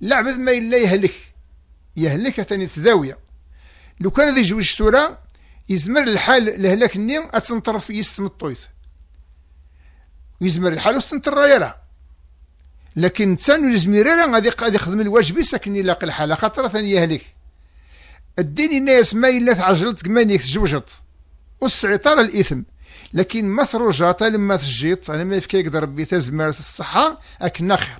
لعب ما الا يهلك يهلك ثاني تداويه لو كان ذي جوج تورا يزمر الحال لهلاك النيم اتنطر في يستم الطويث يزمر الحال وتنطر يلاه لكن تسانو لا راه غادي غادي يخدم الواجب كان يلاقي الحاله خاطر ثاني يهلك الدين الناس ما الا تعجلت كمانيك تزوجت والسعطار الاثم لكن ما ثروجات لما تجيت انا ما يفكي يقدر ربي تزمرت الصحه اكن خير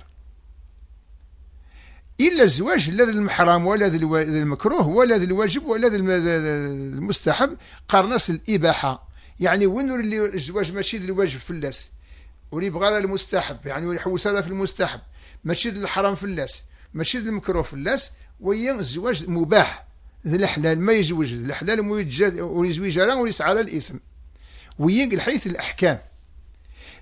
الا الزواج لا المحرم ولا ذا المكروه ولا ذا الواجب ولا ذا المستحب قرنس الاباحه يعني وين اللي الزواج ماشي الواجب الواجب فلاس واللي يبغى المستحب يعني ويحوس هذا في المستحب ماشي الحرام اللاس ماشي المكروه اللاس ويا الزواج مباح ذي الحلال ما يزوج ذي الحلال ويزوج على ويسعى على الاثم ويا حيث الاحكام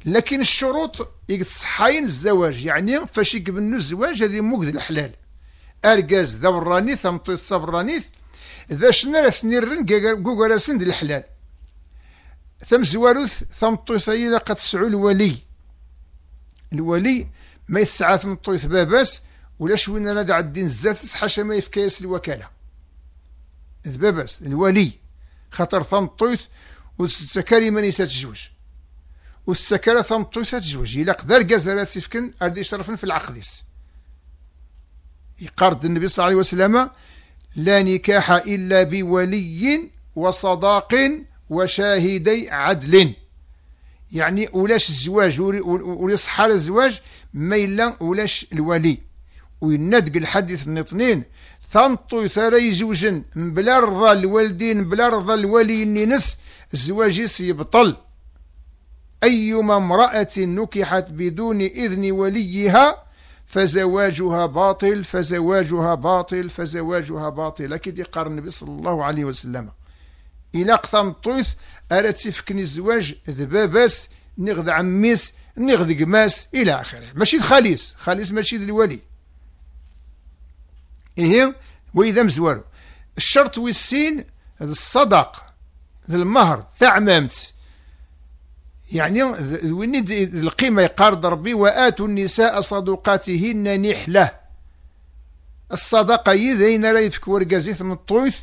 لكن الشروط صحاين الزواج يعني فاش يقبلوا الزواج هذه موك ذي الحلال ارجاز ذا الرانيث امطيط صبرانيث ذا شنو ثني الرن كوكراسن ذي الحلال ثم ثم طوثي لقد تسعو الولي الولي ما يتسعى طوث باباس ولا شوينا نادى الدين الزات حاشا ما يفكيس الوكالة باباس الولي خاطر طوث وتسكري من يساتجوج ثم طوثة تجوج إلا قدر قزرات سفكن أردي شرفن في العقديس يقارد النبي صلى الله عليه وسلم لا نكاح إلا بولي وصداق وشاهدي عدل يعني ولاش الزواج ولي الزواج ما إلا ولاش الولي وينادق الحديث النطنين ثنطو ثري زوجن بلا رضا الوالدين بلا رضا الولي نس الزواج يبطل أيما امرأة نكحت بدون إذن وليها فزواجها باطل فزواجها باطل فزواجها باطل أكيد يقارن النبي صلى الله عليه وسلم الى قطمطيت الا تفكن الزواج ذ باباس نغد عميس نغد قماس الى اخره ماشي خاليس خاليس ماشي الولي ايه واذا مزوارو الشرط والسين ذ الصدق ذ المهر تعممت يعني وين القيمة يقارض ربي وآتوا النساء صدقاتهن نحلة الصدقة يذين يفك كورقازي من الطويث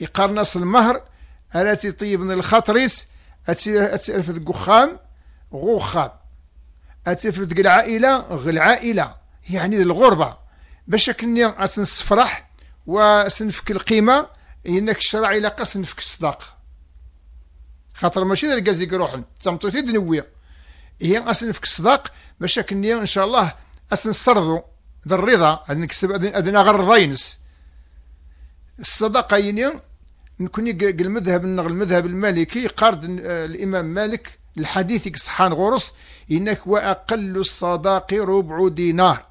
يقارنص المهر التي طيب من الخطرس أتسرفت قخام غخام أتسرفت العائلة غالعائلة يعني الغربة باش كني أتنسفرح وسنفك القيمة إنك الشرع إلا قسنفك الصداق خاطر ماشي غير كازيك روحن تمطو تي دنوية هي أسنفك الصداق باش كني إن شاء الله أسنسرضو ذا الرضا أدنكسب أدنا الرينس الصداقة ينين نكوني المذهب النغ المذهب المالكي قرض آه، الامام مالك الحديث صحان غرس انك واقل الصداق ربع دينار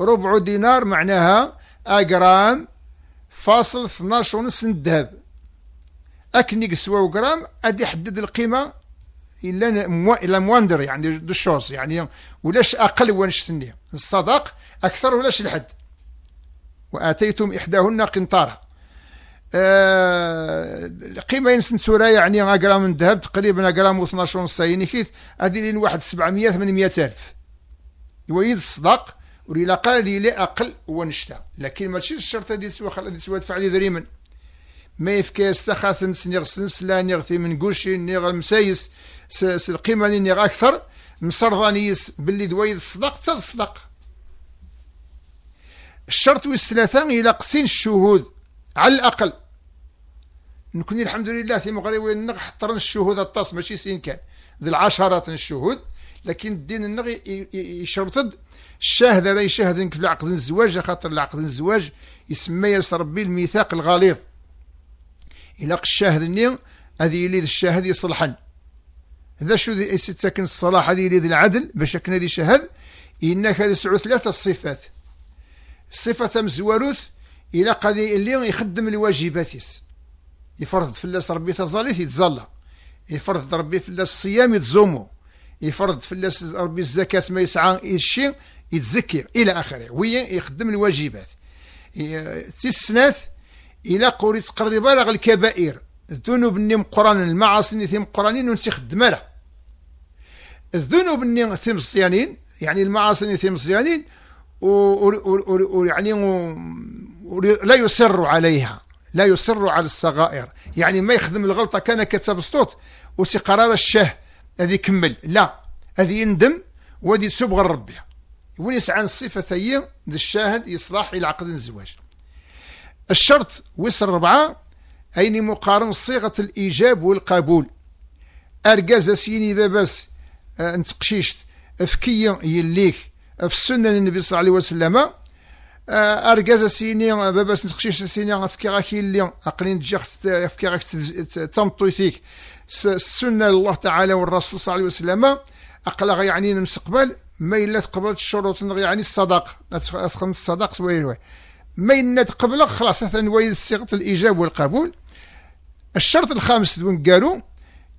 ربع دينار معناها اجرام فاصل 12 ونص الذهب اكني سوا غرام ادي حدد القيمه الا مو... الا مواندر يعني دو شوز يعني ولاش اقل وانش الصداق اكثر ولاش الحد واتيتم احداهن قنطاره القيمه آه ينسن تورا يعني غرام ذهب تقريبا غرام و 12 ونص كيف هذه لين واحد 700 800 الف يويد الصداق وريلا قال لي لا اقل ونشتا لكن ماشي الشرط هذه سوا خلى سوا تدفع لي دريما ما يفكاس تخاثم سنيغ سنسلا نيغ ثمن قوشي نيغ المسايس القيمه اللي نيغ اكثر مسرضانيس باللي دويد الصداق تا الصدق الشرط ويس ثلاثه الى قسين الشهود على الاقل نكوني الحمد لله في وين النغ حطرن الشهود الطاس ماشي سين كان ذي العشرات الشهود لكن الدين النغ يشرطد الشاهد راه يشاهد في عقد الزواج خاطر العقد الزواج يسمى يس ربي الميثاق الغليظ إلا الشاهد النين هذه اللي الشاهد يصلحن هذا شو ذي ساكن الصلاح هذه اللي العدل باش كنا ذي شهد إنك هذه يسعو ثلاثة الصفات الصفة مزواروث إلا قضي اللي يخدم الواجباتيس يفرض في الناس ربي تزاليت يتزلى يفرض ربي الناس الصيام يتزومو يفرض في الناس ربي الزكاة ما يسعى يشي يتزكي إلى آخره وي يخدم الواجبات تسنات إلى قوري تقرب لغ الكبائر الذنوب اللي قران المعاصي اللي قرانين ونسي خدم الذنوب اللي ثيم صيانين يعني المعاصي اللي صيانين ويعني لا يصر عليها لا يصر على الصغائر يعني ما يخدم الغلطة كان كتب سطوط وسي قرار الشاه هذه كمل لا هذه يندم وهذه تسوب غير ربي وين يسعى الصفة ثي الشاهد يصلح إلى عقد الزواج الشرط وصل ربعة أين مقارن صيغة الإيجاب والقبول أرجاز سيني باباس آه، أنت قشيشت أفكية يليك في السنة للنبي صلى الله عليه وسلم آه، اركاز اسيني آه، باباس نتقشيش اسيني آه، فكيغاك اللي اقلي نجي تمطي فيك السنه الله تعالى والرسول صلى الله عليه وسلم اقلا يعني المستقبل ما الا تقبلت الشروط يعني الصداق تخدم الصداق سوي ما الا تقبل خلاص ويد صيغه الايجاب والقبول الشرط الخامس دون قالوا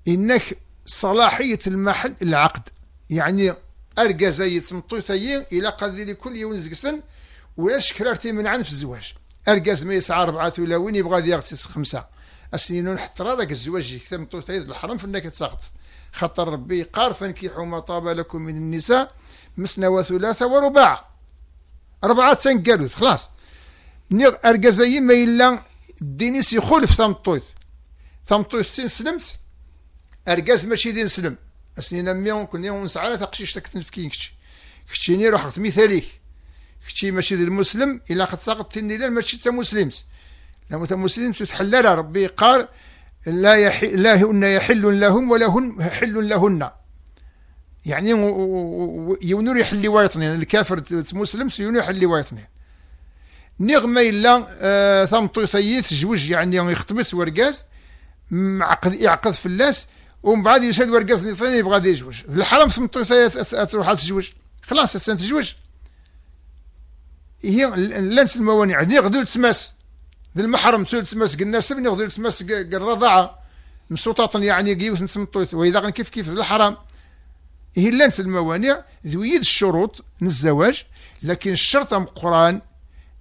انك صلاحيه المحل العقد يعني اركاز يتمطيتي الى قد لكل يوم زكسن ولاش كرار من في الزواج ارقاز ما يسعى أربعة ولا وين يبغى ذي يغتس خمسة السنين حتى راك الزواج من طوط الحرم فنك تسقط خاطر ربي قار فانكحوا ما طاب لكم من النساء مثنى وثلاثة ورباع أربعة تنقالوت خلاص نيغ أركازاي ما إلا ثم سيخولف ثم تمطوت سين سلمت أرقاز ماشي دين سلم أسنين أمي كوني ونسعى لا تقشيش تكتنف في كتشي كتشيني روح مثاليك كنتي ماشي ديال المسلم الا قد ساقط تنيلا ماشي تا مسلم لا تا مسلم تحلل ربي قال لا يحل لا هن يحل لهم ولا هن حل لهن يعني يونور لي ويطنين الكافر مسلم يحل لي ويطنين نغمه الا ثم آه، ثمطو جوج يعني يختمس ورقاز معقد يعقد في الناس ومن بعد يشهد ورقاز ثاني يبغى يجوج الحرام ثم ثيث تروح تجوج خلاص تزوج هي لنس الموانع غدو تسماس ذي المحرم سول تسماس قلنا سبني غدو تسماس الرضاعة مسوطات يعني قيوث نسمطوث وإذا كيف كيف الحرام هي لنس الموانع زويد الشروط للزواج لكن الشرط ام قران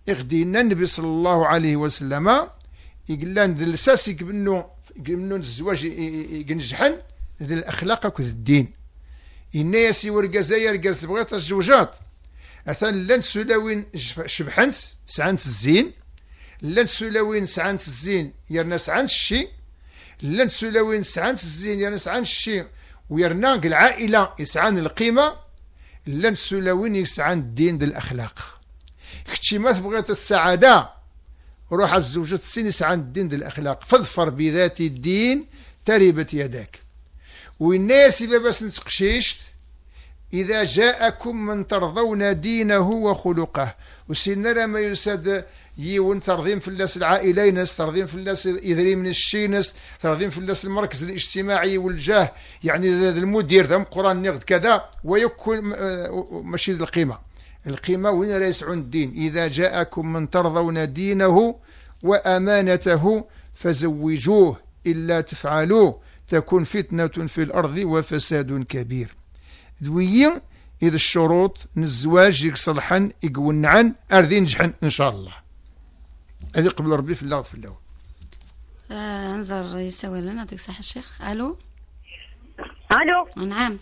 اغدينا النبي صلى الله عليه وسلم لنا ذي الساسي يقبنو يقبنو الزواج ينجحن ذي الاخلاق وذي الدين إنا ورقا ورقازا يرقاز بغيت الزوجات أثان لان سلاوين شبحنس سعنس الزين لان سلاوين سعنس الزين يرنا سعانس الشي لان سلاوين سعنس الزين يرنا سعانس الشي ويرنا العائلة يسعان القيمة لان سلاوين يسعان الدين ديال الأخلاق كتشي ما تبغيت السعادة روح الزوجة السن يسعان الدين ديال الأخلاق فاظفر بذات الدين تربت يداك والناس إذا باس نسقشيشت إذا جاءكم من ترضون دينه وخلقه وسيدنا ما يسد يون ترضيم العائلين ترضين ترضيم الناس إذري من الشينس ترضيم الناس المركز الاجتماعي والجاه يعني ذا المدير ذا قران نغد كذا ويكون آه، ماشي القيمة القيمة وين رئيس عن الدين إذا جاءكم من ترضون دينه وأمانته فزوجوه إلا تفعلوه تكون فتنة في الأرض وفساد كبير دوية إذا الشروط نزواج ccuruuط n الزwaج yigṣelḥen i iwenɛen ar d ineǧḥen incaa allah ad iqbel Rebbi fell-aɣ انظر fell-awen انظر يسولنا يعطيك صحة الشيخ ألو ألو نعم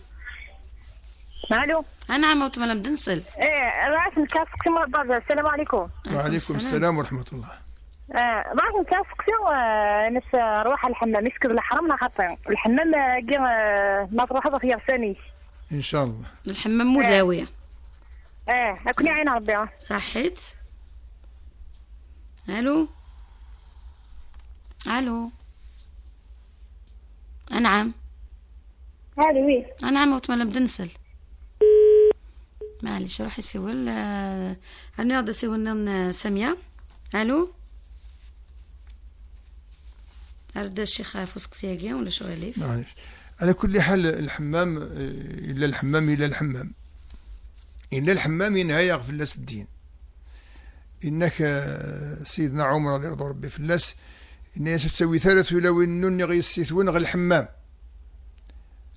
الو نعم وتمنى بدنسل ايه راس نكافك سمر برا السلام عليكم وعليكم السلام ورحمه الله اه راس نكافك سو آه، نس روح الحمام يسكر الحرام لا خاطر الحمام آه، كي آه، ما تروح هذا خير ثاني ان شاء الله الحمام آه. زاويه اه اكوني عين ربيعه صحيت الو الو انعم هذه وي انعم وتمنى نبدا نسل معليش روحي سول آه، انا غادا سول ساميه الو أرد الشيخ فوسك سياقيا ولا شو غاليف معليش على كل حال الحمام إلا الحمام إلا الحمام إلا الحمام إنها يغفل لس الدين إنك آه، سيدنا عمر رضي الله ربي في الناس إن تسوي ثالث ولو إنن غيستثون غير الحمام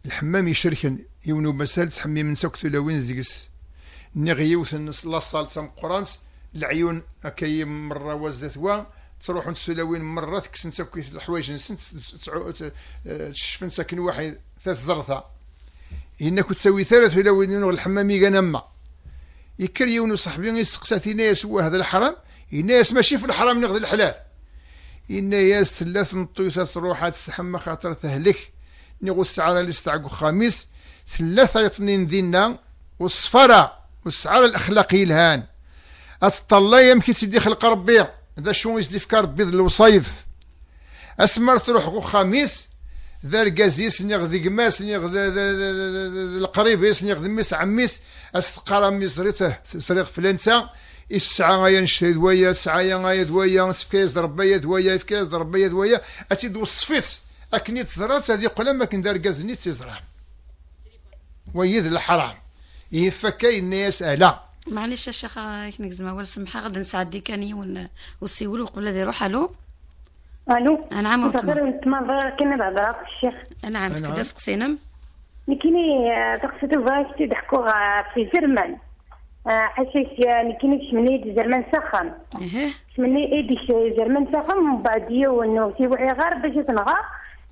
الحمام يشركن يونو مسال تحمي من سكت وين زيكس نغيوث النص لا صالصة مقرانس العيون أكيم مرة وزثوا تروحوا تسلاوين مرة تكسن كيت الحوايج نسن تشفن ساكن واحد ثلاث زرثة إنك تسوي ثلاث ولا وين الحمامي غنما يكر يون صاحبي يسقساتي ناس هو هذا الحرام الناس ماشي في الحرام ناخذ الحلال ياس ثلاث مطيوثة روحات تسحم خاطر تهلك نيغو السعارة اللي استعقو خامس ثلاثة يطنين دينا والصفرة والسعارة الأخلاقي الهان أتطلى يمكن تدي خلق ربي ذا شو يزدي يستفكار بيض الوصيف اسمر تروح غو خميس ذا رقازيس نيغ ذي قماس نيغ القريبيس نيغ ميس عميس اسقرا ميس ريته سريق فلانسا يسعى غايا نشري دوايا سعى غايا دوايا سفكايز ربايا دوايا فكايز ربايا دوايا اتي دو دوصفيت اكني تزرات هذه قلا ما كن دار كازني تيزران ويذ الحرام يفكاي الناس لا معليش يا شيخ هيك نكزم اول سمحه غادي نسعد ديكاني ون... وسيول وقبل هذه روح الو الو نعم وتما تما كنا بعض راك الشيخ نعم كدا سقسينم نكيني آه، تقصد باش تضحكوا في زرمان آه، حاشاش نكيني شمني جرمان سخن ايه شمني ايدي زرمان سخن من بعد انه في وعي غير باش تنغى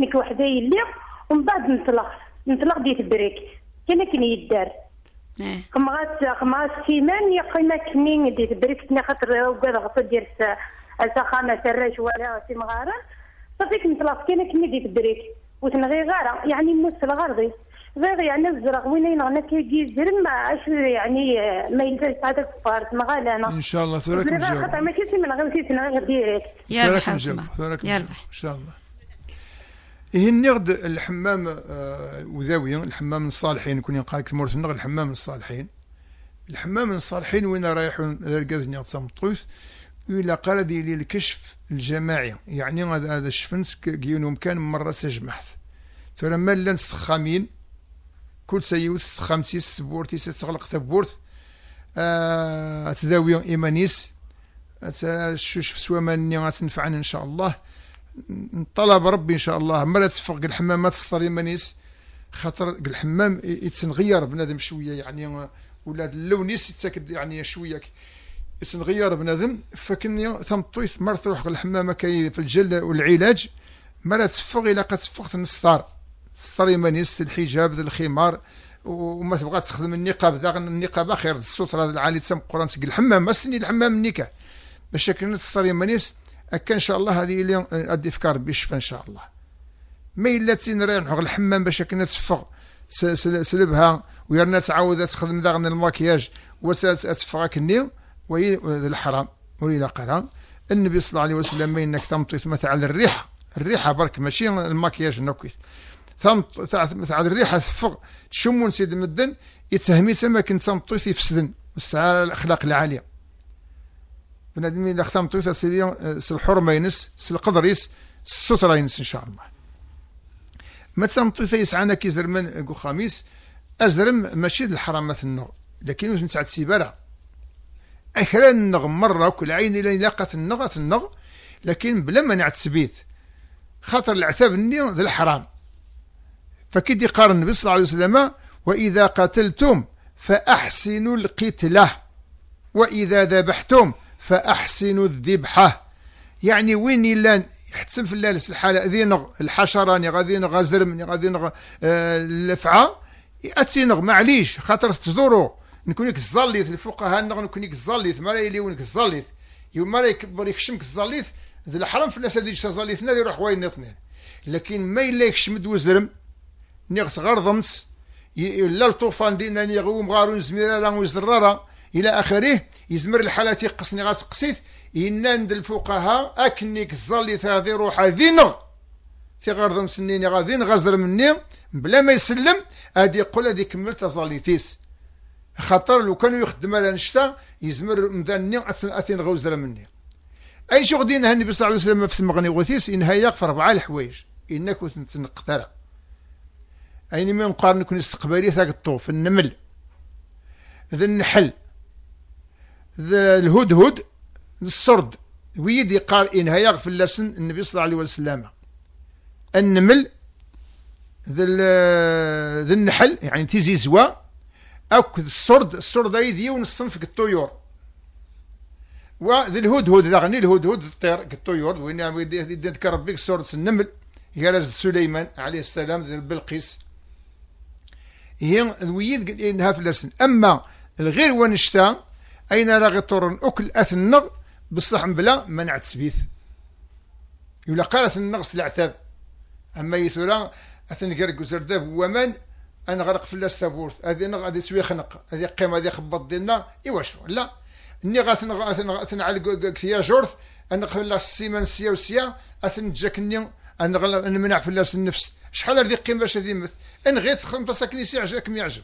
نك وحده يلي ومن بعد نطلق نطلق ديت بريك كان كان يدار قمغات إيه. قمغات سيمان يا قيمة كنين دي بركتنا خاطر وكاد غصب ديال السخامة الراج ولا سي مغارة صافي كنت لاصكينا كني دي وثن وتنغي غارة يعني موس الغرضي غير يعني الزرق وين ينغنا كيجي الزرم ما اش يعني ما يلزمش هذا الكفار مغالا انا ان شاء الله ثوراك مجاوب خاطر ما كاينش من غير تيتنغي ديريكت يا ربح يا ربح ان شاء الله نرد الحمام وذاوي الحمام الصالحين كون ينقال لك تمرت الحمام الصالحين الحمام الصالحين وين رايح الركاز نيغ تمطوس إلا قال ديالي الكشف الجماعي يعني هذا الشفنس كيونهم كان مرة سجمحت ترى ما لان سخامين كل سيوت خمسي سبورتي ستغلق تبورت آه تداوي إيمانيس شوش في سوامان غتنفعنا إن شاء الله طلب ربي ان شاء الله ما لا تفق الحمام ما تستر يمانيس خاطر الحمام يتنغير بنادم شويه يعني ولا اللون يتاكد يعني شويه يتنغير بنادم فكن ثم طويث مرة تروح الحمامه كاي في الجل والعلاج ما لا الا قد تفقت النسطار السطر يمانيس الحجاب الخمار وما تبغى تخدم النقاب ذا النقاب خير الستر العالي تسم قران الحمام ما سني الحمام النكا باش كان السطر يمانيس هكا ان شاء الله هذه اليوم آه، ادي افكار بالشفاء ان شاء الله ما الا تنري نحو الحمام باش كنا تصفق سلبها ويرنا تعاود تخدم داغن الماكياج وتفغاك كني وهي الحرام وإلى قرا النبي صلى الله عليه وسلم ما انك تمطيت على الريحه الريحه برك ماشي الماكياج نوكيت ثم على الريحه تفغ تشمون سيد مدن يتهمي تما كنت تمطيتي في السدن والسعاده الاخلاق العاليه بنادمين اللي خدمتو آه، سي الحرمه ينس القدر ينس الستره ينس ان شاء الله ما تسام تيس عنا كي زرمن كو خميس ازرم ماشي الحرام النغ لكن واش ساعه سيبالا اخرى النغ مره وكل عين الى لاقت النغ النغ لكن بلا ما سبيت خاطر العتاب النيو ذا الحرام فكي يقارن النبي صلى الله عليه وسلم واذا قتلتم فاحسنوا القتله واذا ذبحتم فأحسنوا الذبحة يعني وين الا يحتسم في اللالس الحالة ذي نغ الحشرة ني ذي نغ زرم نغ ذي نغ اللفعة أتي نغ معليش خاطر تزورو نكونك الزليث الفقهاء نغ نكونك الزليث ما يليونك الزليث يوم ما يكبر يكشمك الزليث ذي الحرام في الناس هذي الزليث نادي يروح وين اثنين لكن ما يلا يكشم دو زرم نغ تغرضمت لا الطوفان دينا نغوم غارون زميرا لا وزرارا الى اخره يزمر الحالة قصني غتقسيت إنان الفقهاء أكنيك الظل تاذي روحا ذينغ في غرض مسنيني غادي غزر مني بلا ما يسلم هادي يقول هادي كملت تزاليتيس خاطر لو كانوا يخدم على نشتا يزمر مداني أتين غزر مني أي شو غدي النبي صلى الله عليه وسلم في المغني غوثيس إن هياق في اربعه الحوايج إنك وتنقثر أين من قارن كون استقبالي ثاك الطوف النمل ذا النحل الهدهد السرد ويدي قال إنها في لسن النبي صلى الله عليه وسلم النمل ذا النحل يعني تيزي زوا أك السرد السرد أيدي ونصنف الطيور وذا الهدهد ذا غني الهدهد الطير الطيور وين يذكر ربي السرد النمل غرز سليمان عليه السلام ذا بلقيس هي ويد قال إنها اللسن أما الغير ونشتا أين راغي طور أكل أثنغ بصح بلا منع تسبيث يولا قال أثنغ سلعثاب أما يثورا أثنقر قزرداب ومان أنا غرق في اللاس هذه نغ هذه سوي خنق هذه قيمة هذه خبط ديالنا شو لا ني غاثنغ أثنغ أثنعلق كثيا جورث أنا خلا السيمان سيا وسيا أثنجاك ني أنا نمنع في اللاس النفس شحال هذه قيمة باش هذه مث أن غير خمسة سي يعجبك يعجب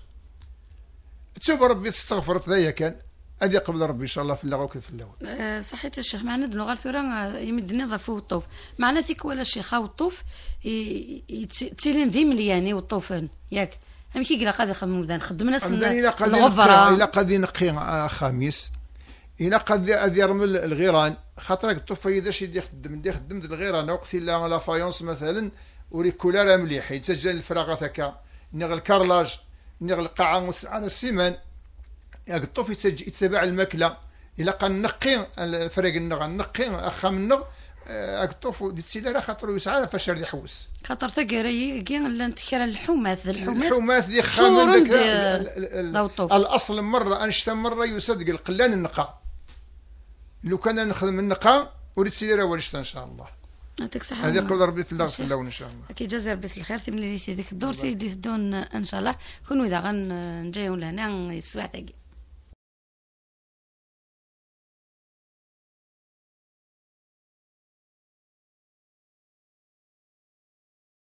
تشوف ربي استغفرت ذايا كان ادي قبل ربي ان شاء الله في اللغه وكذا في اللغه أه، صحيت الشيخ معنا غير ثورة يمدني ضفو والطوف معنا ثيك ولا او والطوف تيلين ذي ملياني والطوفان ياك هم كي قلا قادي خدموا مدان خدمنا الغفره الى قادي نقي خميس الى قادي ادي رمل الغيران خاطرك الطوف اذا شي يخدم يخدم الغيران وقت الا لا فايونس مثلا وريكولا مليح يتسجل الفراغات هكا نغ الكارلاج نغ القاعه على السيمان الطوف يتبع الماكله الا نقي الفريق النغ نقي اخا منه آه، اكطوف ديت السيده راه خاطر يسعى فاش غادي يحوس خاطر تاكري كي لانت كرا الحماث الحماث الحماث اللي خام الاصل مره انشتا مره يصدق القلان النقا لو كان نخدم النقا وريت السيده راه ولشتا ان شاء الله يعطيك الصحة هذه قول ربي في الله في اللون ان شاء الله اكيد جزاك ربي الخير تملي لي سيدك الدور تيدي الدون ان شاء الله كون اذا غنجيو لهنا الصباح تاكي